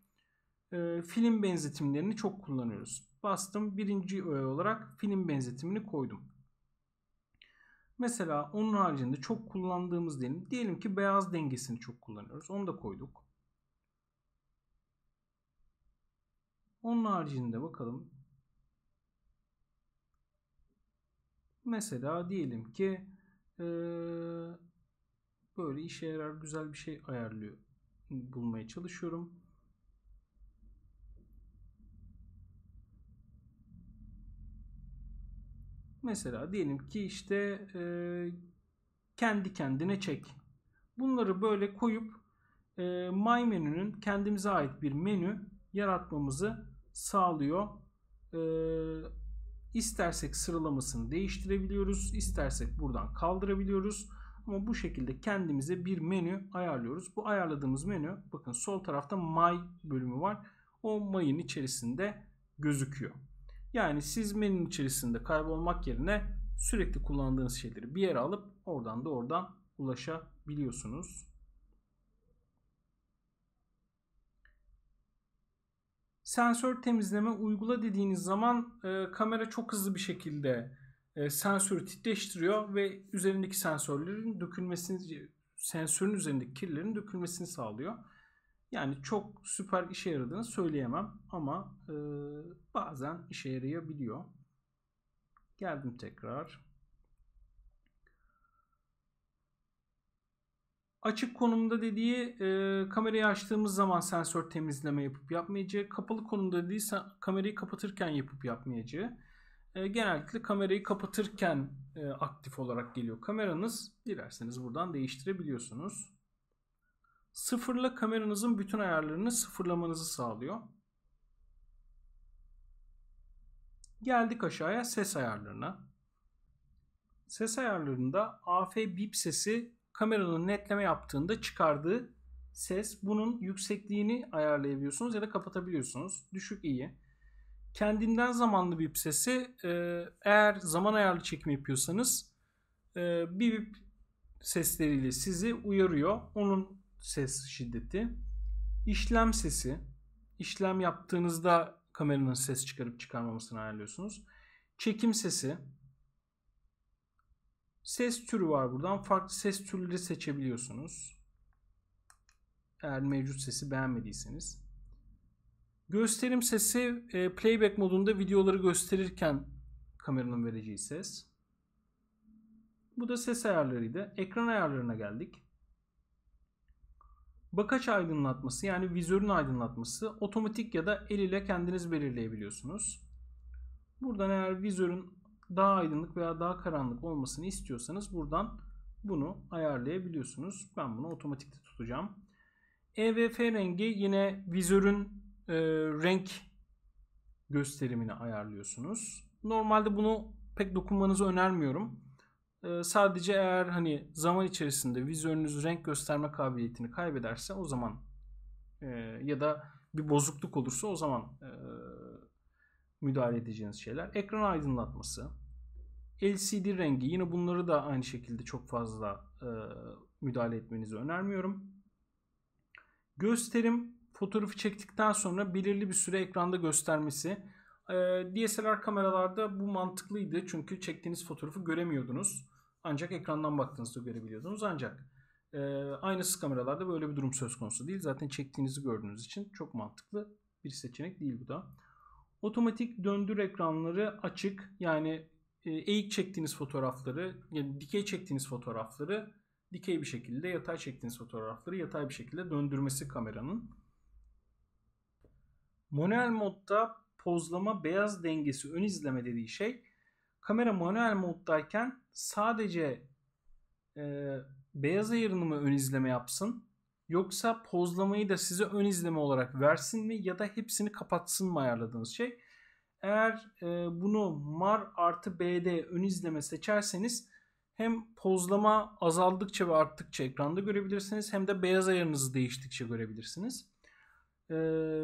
e, film benzetimlerini çok kullanıyoruz. Bastım birinci öğe olarak film benzetimini koydum. Mesela onun haricinde çok kullandığımız diyelim. Diyelim ki beyaz dengesini çok kullanıyoruz. Onu da koyduk. Onun haricinde bakalım. Mesela diyelim ki ee, böyle işe yarar güzel bir şey ayarlıyor bulmaya çalışıyorum. Mesela diyelim ki işte e, kendi kendine çek. Bunları böyle koyup e, My menünün kendimize ait bir menü yaratmamızı sağlıyor. E, istersek sıralamasını değiştirebiliyoruz. istersek buradan kaldırabiliyoruz. Ama bu şekilde kendimize bir menü ayarlıyoruz. Bu ayarladığımız menü bakın sol tarafta My bölümü var. O My'ın içerisinde gözüküyor. Yani siz menün içerisinde kaybolmak yerine sürekli kullandığınız şeyleri bir yere alıp oradan da oradan ulaşabiliyorsunuz. Sensör temizleme uygula dediğiniz zaman e, kamera çok hızlı bir şekilde e, sensörü titreştiriyor ve üzerindeki sensörlerin dökülmesini sensörün üzerindeki kirlerin dökülmesini sağlıyor. Yani çok süper işe yaradığını söyleyemem ama e, bazen işe yarayabiliyor. Geldim tekrar. Açık konumda dediği e, kamerayı açtığımız zaman sensör temizleme yapıp yapmayacağı. Kapalı konumda dediği kamerayı kapatırken yapıp yapmayacağı. E, genellikle kamerayı kapatırken e, aktif olarak geliyor kameranız. Dilerseniz buradan değiştirebiliyorsunuz. Sıfırla kameranızın bütün ayarlarını sıfırlamanızı sağlıyor. Geldik aşağıya ses ayarlarına. Ses ayarlarında AF bip sesi kameranın netleme yaptığında çıkardığı ses. Bunun yüksekliğini ayarlayabiliyorsunuz ya da kapatabiliyorsunuz. Düşük iyi. Kendinden zamanlı bip sesi e, eğer zaman ayarlı çekim yapıyorsanız e, bip sesleriyle sizi uyarıyor. Onun ses şiddeti. İşlem sesi. İşlem yaptığınızda kameranın ses çıkarıp çıkarmamasını ayarlıyorsunuz. Çekim sesi. Ses türü var buradan. Farklı ses türleri seçebiliyorsunuz. Eğer mevcut sesi beğenmediyseniz. Gösterim sesi e, playback modunda videoları gösterirken kameranın vereceği ses. Bu da ses ayarlarıydı. Ekran ayarlarına geldik. Bakaç aydınlatması yani vizörün aydınlatması otomatik ya da el ile kendiniz belirleyebiliyorsunuz. Buradan eğer vizörün daha aydınlık veya daha karanlık olmasını istiyorsanız buradan bunu ayarlayabiliyorsunuz. Ben bunu otomatikte tutacağım. EVF rengi yine vizörün e, renk gösterimini ayarlıyorsunuz. Normalde bunu pek dokunmanızı önermiyorum. Ee, sadece eğer hani zaman içerisinde vizyonunuz renk gösterme kabiliyetini kaybederse o zaman e, ya da bir bozukluk olursa o zaman e, müdahale edeceğiniz şeyler. Ekran aydınlatması, LCD rengi yine bunları da aynı şekilde çok fazla e, müdahale etmenizi önermiyorum. Gösterim fotoğrafı çektikten sonra belirli bir süre ekranda göstermesi. DSLR kameralarda bu mantıklıydı çünkü çektiğiniz fotoğrafı göremiyordunuz. Ancak ekrandan baktığınızda görebiliyordunuz. Ancak e, aynısız kameralarda böyle bir durum söz konusu değil. Zaten çektiğinizi gördüğünüz için çok mantıklı bir seçenek değil bu da. Otomatik döndür ekranları açık. Yani e, eğik çektiğiniz fotoğrafları, yani dikey çektiğiniz fotoğrafları dikey bir şekilde, yatay çektiğiniz fotoğrafları yatay bir şekilde döndürmesi kameranın. Manuel modda pozlama beyaz dengesi ön izleme dediği şey kamera manuel moddayken sadece e, beyaz ayarını mı ön izleme yapsın? Yoksa pozlamayı da size ön izleme olarak versin mi ya da hepsini kapatsın mı ayarladığınız şey? Eğer e, bunu mar artı BD ön izleme seçerseniz hem pozlama azaldıkça ve arttıkça ekranda görebilirsiniz hem de beyaz ayarınızı değiştikçe görebilirsiniz. E,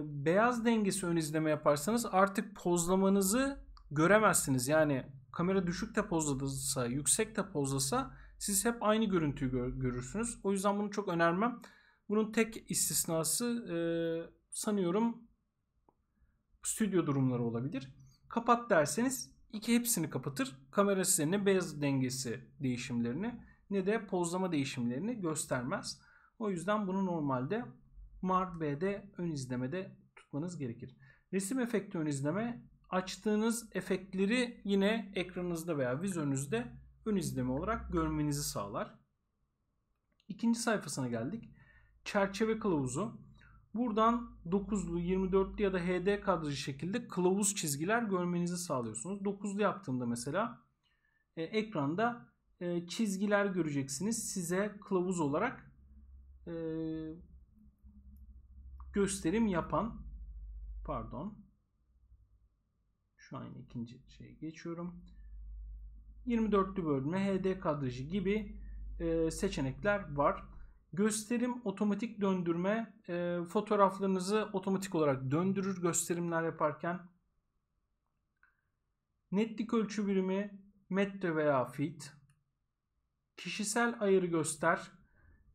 beyaz dengesi ön izleme yaparsanız artık pozlamanızı göremezsiniz. Yani kamera düşük depozdasa, yüksek depozdasa siz hep aynı görüntüyü gör, görürsünüz. O yüzden bunu çok önermem. Bunun tek istisnası e, sanıyorum stüdyo durumları olabilir. Kapat derseniz iki hepsini kapatır. Kamera size ne beyaz dengesi değişimlerini ne de pozlama değişimlerini göstermez. O yüzden bunu normalde MAR B'de ön izlemede tutmanız gerekir. Resim efekti ön izleme açtığınız efektleri yine ekranınızda veya vizyonunuzda ön izleme olarak görmenizi sağlar. İkinci sayfasına geldik. Çerçeve kılavuzu. Buradan 9'lu, 24'lü ya da HD kadrajı şekilde kılavuz çizgiler görmenizi sağlıyorsunuz. 9'lu yaptığımda mesela e, ekranda e, çizgiler göreceksiniz. Size kılavuz olarak e, gösterim yapan pardon şu an ikinci şeye geçiyorum. 24'lü bölme, HD kadrajı gibi e, seçenekler var. Gösterim otomatik döndürme e, fotoğraflarınızı otomatik olarak döndürür gösterimler yaparken. Netlik ölçü birimi metre veya fit. Kişisel ayarı göster.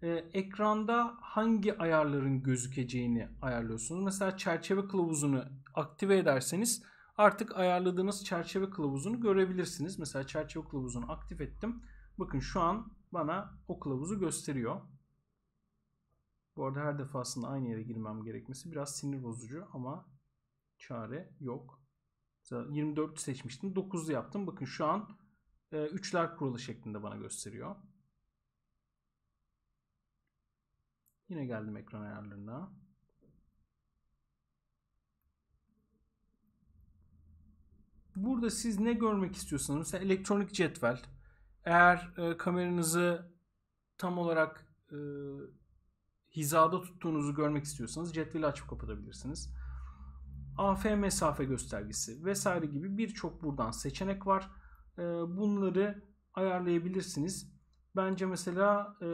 E, ekranda hangi ayarların gözükeceğini ayarlıyorsunuz. Mesela çerçeve kılavuzunu aktive ederseniz artık ayarladığınız çerçeve kılavuzunu görebilirsiniz. Mesela çerçeve kılavuzunu aktif ettim. Bakın şu an bana o kılavuzu gösteriyor. Bu arada her defasında aynı yere girmem gerekmesi biraz sinir bozucu ama çare yok. Mesela 24 seçmiştim. 9 yaptım. Bakın şu an e, üçler kuralı şeklinde bana gösteriyor. Yine geldim ekran ayarlarına. burada siz ne görmek istiyorsanız Mesela elektronik cetvel. Eğer e, kameranızı tam olarak e, hizada tuttuğunuzu görmek istiyorsanız cetveli açıp kapatabilirsiniz. AF mesafe göstergesi vesaire gibi birçok buradan seçenek var. E, bunları ayarlayabilirsiniz. Bence mesela e,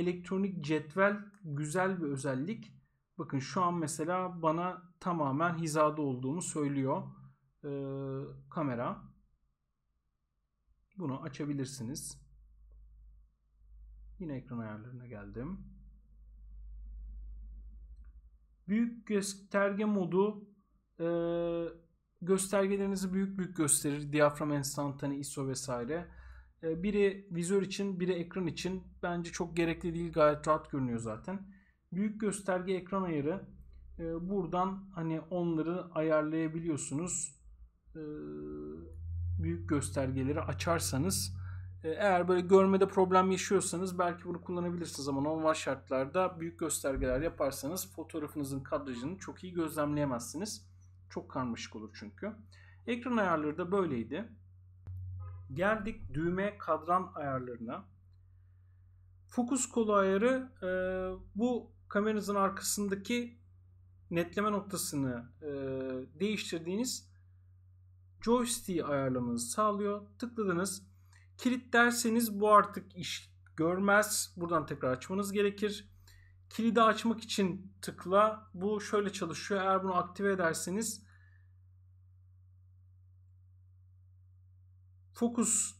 elektronik cetvel güzel bir özellik. Bakın şu an mesela bana tamamen hizada olduğumu söylüyor e, kamera. Bunu açabilirsiniz. Yine ekran ayarlarına geldim. Büyük gösterge modu e, göstergelerinizi büyük büyük gösterir. Diyafram enstantane, ISO vesaire. E, biri vizör için, biri ekran için. Bence çok gerekli değil. Gayet rahat görünüyor zaten. Büyük gösterge ekran ayarı. E, buradan hani onları ayarlayabiliyorsunuz. E, büyük göstergeleri açarsanız e, eğer böyle görmede problem yaşıyorsanız belki bunu kullanabilirsiniz ama normal şartlarda büyük göstergeler yaparsanız fotoğrafınızın kadrajını çok iyi gözlemleyemezsiniz. Çok karmaşık olur çünkü. Ekran ayarları da böyleydi. Geldik düğme kadran ayarlarına. Fokus kolu ayarı e, bu kameranızın arkasındaki netleme noktasını değiştirdiğiniz Joystick ayarlamanızı sağlıyor. Tıkladınız. Kilit derseniz bu artık iş görmez. Buradan tekrar açmanız gerekir. Kilidi açmak için tıkla. Bu şöyle çalışıyor. Eğer bunu aktive ederseniz fokus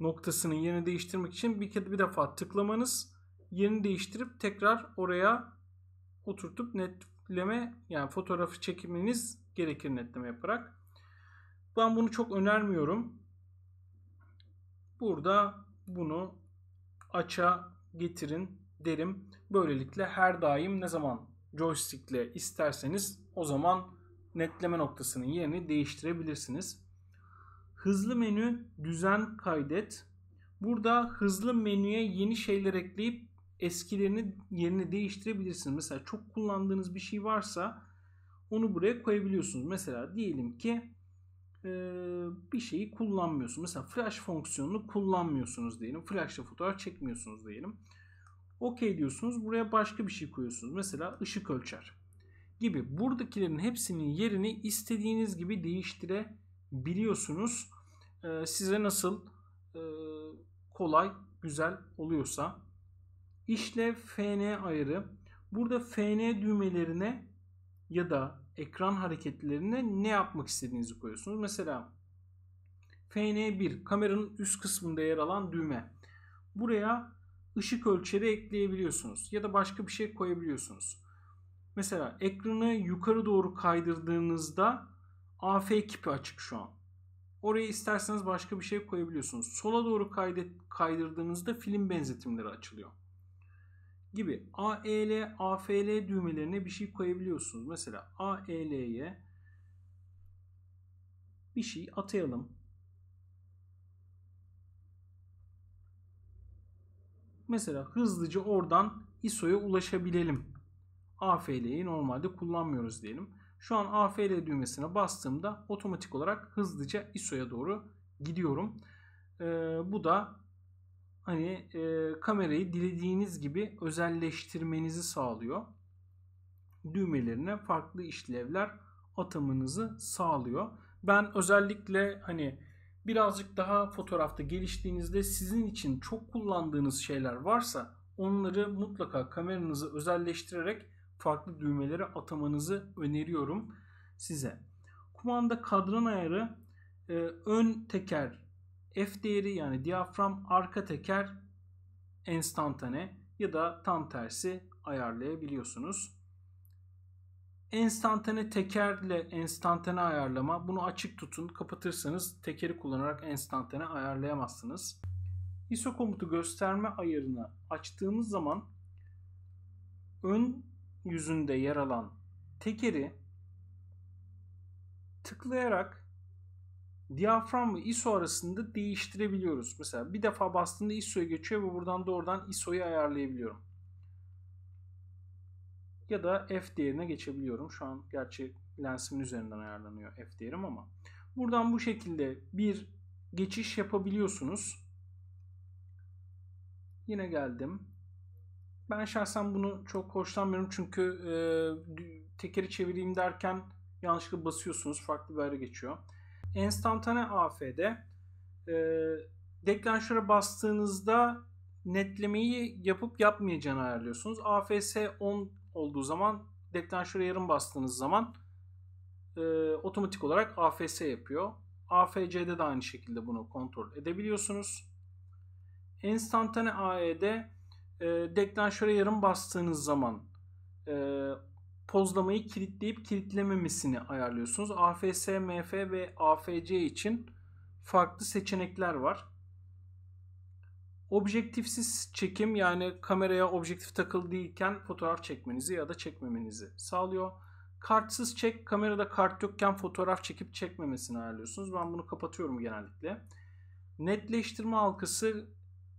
noktasının yeni değiştirmek için bir, bir defa tıklamanız yeni değiştirip tekrar oraya oturtup netleme yani fotoğrafı çekiminiz gerekir netleme yaparak. Ben bunu çok önermiyorum. Burada bunu aça getirin derim. Böylelikle her daim ne zaman joystickle isterseniz o zaman netleme noktasının yerini değiştirebilirsiniz. Hızlı menü düzen kaydet. Burada hızlı menüye yeni şeyler ekleyip eskilerini yerini değiştirebilirsiniz. Mesela çok kullandığınız bir şey varsa onu buraya koyabiliyorsunuz. Mesela diyelim ki e, bir şeyi kullanmıyorsunuz. Mesela flash fonksiyonunu kullanmıyorsunuz diyelim. Flash'la fotoğraf çekmiyorsunuz diyelim. Okey diyorsunuz. Buraya başka bir şey koyuyorsunuz. Mesela ışık ölçer gibi. Buradakilerin hepsinin yerini istediğiniz gibi değiştirebiliyorsunuz. E, size nasıl e, kolay, güzel oluyorsa. İşle FN ayarı. Burada FN düğmelerine ya da ekran hareketlerine ne yapmak istediğinizi koyuyorsunuz. Mesela FN1 kameranın üst kısmında yer alan düğme. Buraya ışık ölçeri ekleyebiliyorsunuz ya da başka bir şey koyabiliyorsunuz. Mesela ekranı yukarı doğru kaydırdığınızda AF kipi açık şu an. Oraya isterseniz başka bir şey koyabiliyorsunuz. Sola doğru kaydet, kaydırdığınızda film benzetimleri açılıyor gibi AEL, AFL düğmelerine bir şey koyabiliyorsunuz. Mesela AEL'ye bir şey atayalım. Mesela hızlıca oradan ISO'ya ulaşabilelim. AFL'yi normalde kullanmıyoruz diyelim. Şu an AFL düğmesine bastığımda otomatik olarak hızlıca ISO'ya doğru gidiyorum. Ee, bu da hani e, kamerayı dilediğiniz gibi özelleştirmenizi sağlıyor. Düğmelerine farklı işlevler atamanızı sağlıyor. Ben özellikle hani birazcık daha fotoğrafta geliştiğinizde sizin için çok kullandığınız şeyler varsa onları mutlaka kameranızı özelleştirerek farklı düğmelere atamanızı öneriyorum size. Kumanda kadran ayarı e, ön teker F değeri yani diyafram arka teker enstantane ya da tam tersi ayarlayabiliyorsunuz. Enstantane tekerle enstantane ayarlama bunu açık tutun. Kapatırsanız tekeri kullanarak enstantane ayarlayamazsınız. ISO komutu gösterme ayarını açtığımız zaman ön yüzünde yer alan tekeri tıklayarak diyafram ve ISO arasında değiştirebiliyoruz. Mesela bir defa bastığında ISO'ya geçiyor ve buradan doğrudan ISO'yu ayarlayabiliyorum. Ya da F değerine geçebiliyorum. Şu an gerçi lensimin üzerinden ayarlanıyor F değerim ama. Buradan bu şekilde bir geçiş yapabiliyorsunuz. Yine geldim. Ben şahsen bunu çok hoşlanmıyorum çünkü e, tekeri çevireyim derken yanlışlıkla basıyorsunuz farklı bir yere geçiyor enstantane AF'de e, deklanşöre bastığınızda netlemeyi yapıp yapmayacağını ayarlıyorsunuz. AFS 10 olduğu zaman deklanşöre yarım bastığınız zaman e, otomatik olarak AFS yapıyor. AFC'de de aynı şekilde bunu kontrol edebiliyorsunuz. Enstantane AED e, deklanşöre yarım bastığınız zaman e, pozlamayı kilitleyip kilitlememesini ayarlıyorsunuz. AFS, MF ve AFC için farklı seçenekler var. Objektifsiz çekim yani kameraya objektif takılı değilken fotoğraf çekmenizi ya da çekmemenizi sağlıyor. Kartsız çek, kamerada kart yokken fotoğraf çekip çekmemesini ayarlıyorsunuz. Ben bunu kapatıyorum genellikle. Netleştirme halkası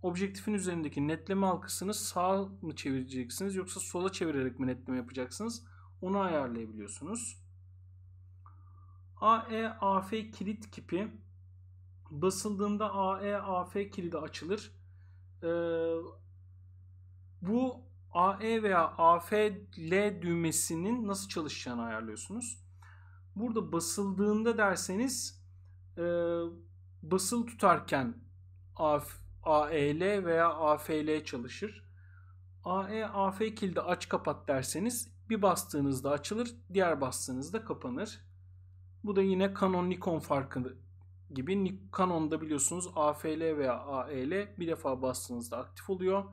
objektifin üzerindeki netleme halkasını sağ mı çevireceksiniz yoksa sola çevirerek mi netleme yapacaksınız? onu ayarlayabiliyorsunuz. AE AF kilit kipi basıldığında AE AF kilidi açılır. Ee, bu AE veya AFL düğmesinin nasıl çalışacağını ayarlıyorsunuz. Burada basıldığında derseniz e, basılı tutarken AF, AEL veya AFL çalışır. AE AF kilidi aç kapat derseniz bir bastığınızda açılır, diğer bastığınızda kapanır. Bu da yine Canon Nikon farkı gibi. Canon'da biliyorsunuz AFL veya AEL bir defa bastığınızda aktif oluyor.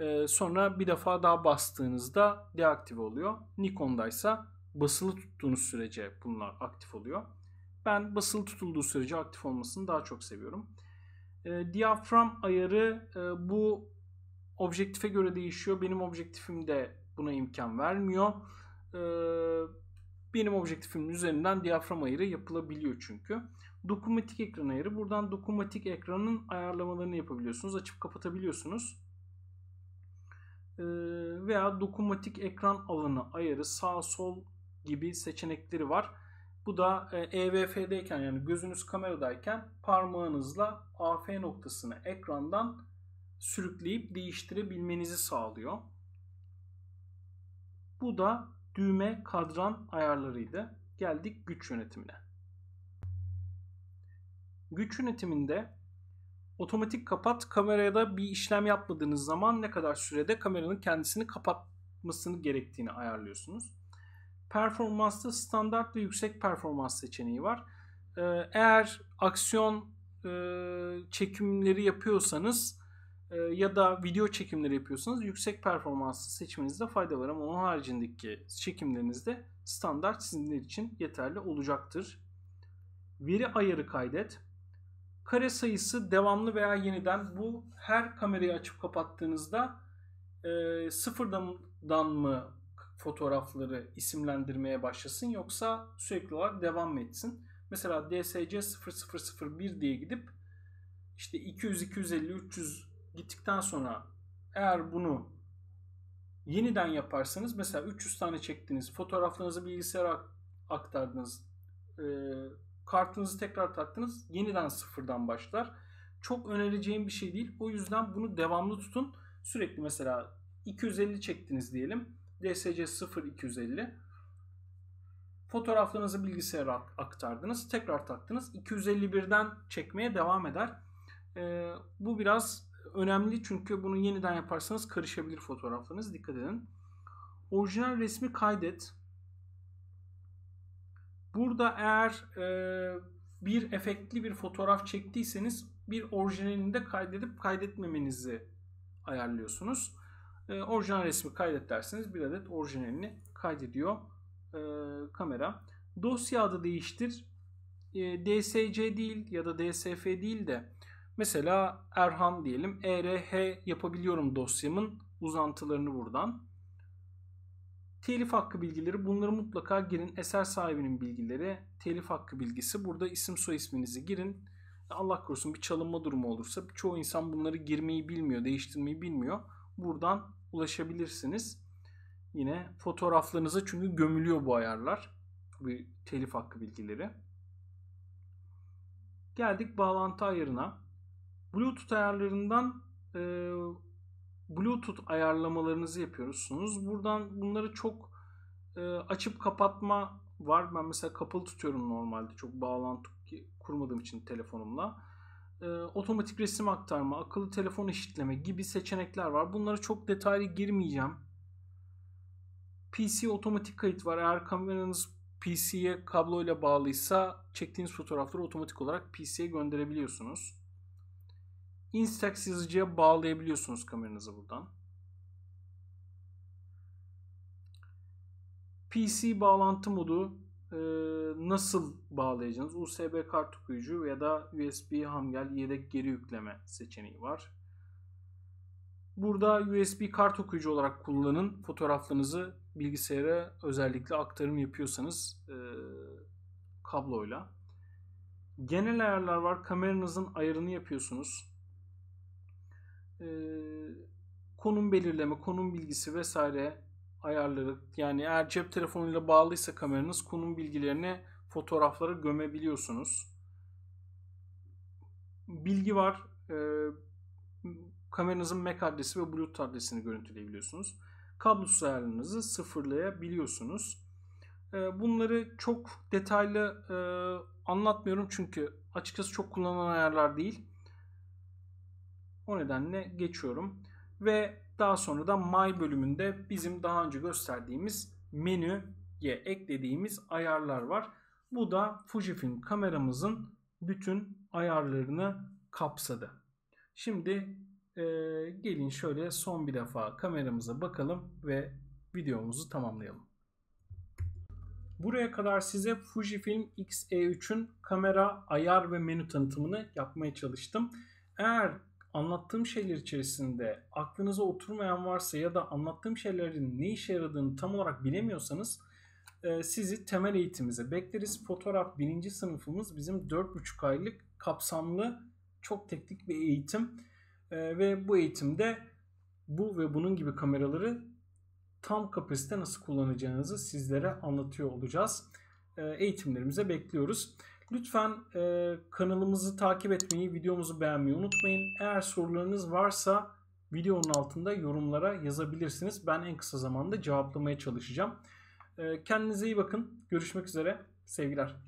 Ee, sonra bir defa daha bastığınızda deaktive oluyor. Nikon'daysa basılı tuttuğunuz sürece bunlar aktif oluyor. Ben basılı tutulduğu sürece aktif olmasını daha çok seviyorum. E, diyafram ayarı e, bu objektife göre değişiyor. Benim objektifimde buna imkan vermiyor. E, benim objektifimin üzerinden diyafram ayarı yapılabiliyor çünkü. Dokumatik ekran ayarı. Buradan dokumatik ekranın ayarlamalarını yapabiliyorsunuz. Açıp kapatabiliyorsunuz. E, veya dokumatik ekran alanı ayarı sağ sol gibi seçenekleri var. Bu da EVF'deyken e yani gözünüz kameradayken parmağınızla AF noktasını ekrandan sürükleyip değiştirebilmenizi sağlıyor. Bu da düğme kadran ayarlarıydı. Geldik güç yönetimine. Güç yönetiminde otomatik kapat kameraya da bir işlem yapmadığınız zaman ne kadar sürede kameranın kendisini kapatmasını gerektiğini ayarlıyorsunuz. Performansta standart ve yüksek performans seçeneği var. Ee, eğer aksiyon e, çekimleri yapıyorsanız ee, ya da video çekimleri yapıyorsanız yüksek performanslı seçmenizde fayda var ama onun haricindeki çekimlerinizde standart sizinler için yeterli olacaktır. Veri ayarı kaydet. Kare sayısı devamlı veya yeniden bu her kamerayı açıp kapattığınızda e, sıfırdan mı fotoğrafları isimlendirmeye başlasın yoksa sürekli olarak devam etsin. Mesela DSC 0001 diye gidip işte 200, 250, 300 gittikten sonra eğer bunu yeniden yaparsanız mesela 300 tane çektiniz, fotoğraflarınızı bilgisayara aktardınız, e, kartınızı tekrar taktınız, yeniden sıfırdan başlar. Çok önereceğim bir şey değil. O yüzden bunu devamlı tutun. Sürekli mesela 250 çektiniz diyelim. DSC 0 250. Fotoğraflarınızı bilgisayara aktardınız, tekrar taktınız. 251'den çekmeye devam eder. E, bu biraz önemli çünkü bunu yeniden yaparsanız karışabilir fotoğraflarınız. Dikkat edin. Orijinal resmi kaydet. Burada eğer e, bir efektli bir fotoğraf çektiyseniz bir orijinalini de kaydedip kaydetmemenizi ayarlıyorsunuz. E, orijinal resmi kaydet derseniz bir adet orijinalini kaydediyor e, kamera. Dosya adı değiştir. E, DSC değil ya da DSF değil de Mesela Erhan diyelim. ERH yapabiliyorum dosyamın uzantılarını buradan. Telif hakkı bilgileri bunları mutlaka girin. Eser sahibinin bilgileri, telif hakkı bilgisi. Burada isim soy isminizi girin. Allah korusun bir çalınma durumu olursa çoğu insan bunları girmeyi bilmiyor, değiştirmeyi bilmiyor. Buradan ulaşabilirsiniz. Yine fotoğraflarınıza çünkü gömülüyor bu ayarlar. bir telif hakkı bilgileri. Geldik bağlantı ayarına. Bluetooth ayarlarından e, Bluetooth ayarlamalarınızı yapıyorsunuz. Buradan bunları çok e, açıp kapatma var. Ben mesela kapalı tutuyorum normalde. Çok bağlantı kurmadığım için telefonumla. E, otomatik resim aktarma, akıllı telefon eşitleme gibi seçenekler var. Bunlara çok detaylı girmeyeceğim. PC otomatik kayıt var. Eğer kameranız PC'ye kabloyla bağlıysa çektiğiniz fotoğrafları otomatik olarak PC'ye gönderebiliyorsunuz. Instax yazıcıya bağlayabiliyorsunuz kameranızı buradan. PC bağlantı modu e, nasıl bağlayacaksınız? USB kart okuyucu ya da USB hamgel yedek geri yükleme seçeneği var. Burada USB kart okuyucu olarak kullanın. Fotoğraflarınızı bilgisayara özellikle aktarım yapıyorsanız e, kabloyla. Genel ayarlar var. Kameranızın ayarını yapıyorsunuz e, konum belirleme, konum bilgisi vesaire ayarları yani eğer cep telefonuyla bağlıysa kameranız konum bilgilerini fotoğraflara gömebiliyorsunuz. Bilgi var. E, kameranızın MAC adresi ve Bluetooth adresini görüntüleyebiliyorsunuz. Kablosuz ayarlarınızı sıfırlayabiliyorsunuz. Ee, bunları çok detaylı e, anlatmıyorum çünkü açıkçası çok kullanılan ayarlar değil. O nedenle geçiyorum. Ve daha sonra da My bölümünde bizim daha önce gösterdiğimiz menüye eklediğimiz ayarlar var. Bu da Fujifilm kameramızın bütün ayarlarını kapsadı. Şimdi e, gelin şöyle son bir defa kameramıza bakalım ve videomuzu tamamlayalım. Buraya kadar size Fujifilm X-E3'ün kamera, ayar ve menü tanıtımını yapmaya çalıştım. Eğer anlattığım şeyler içerisinde aklınıza oturmayan varsa ya da anlattığım şeylerin ne işe yaradığını tam olarak bilemiyorsanız e, sizi temel eğitimimize bekleriz. Fotoğraf birinci sınıfımız bizim 4,5 aylık kapsamlı çok teknik bir eğitim e, ve bu eğitimde bu ve bunun gibi kameraları tam kapasite nasıl kullanacağınızı sizlere anlatıyor olacağız. E, eğitimlerimize bekliyoruz. Lütfen e, kanalımızı takip etmeyi, videomuzu beğenmeyi unutmayın. Eğer sorularınız varsa videonun altında yorumlara yazabilirsiniz. Ben en kısa zamanda cevaplamaya çalışacağım. E, kendinize iyi bakın. Görüşmek üzere. Sevgiler.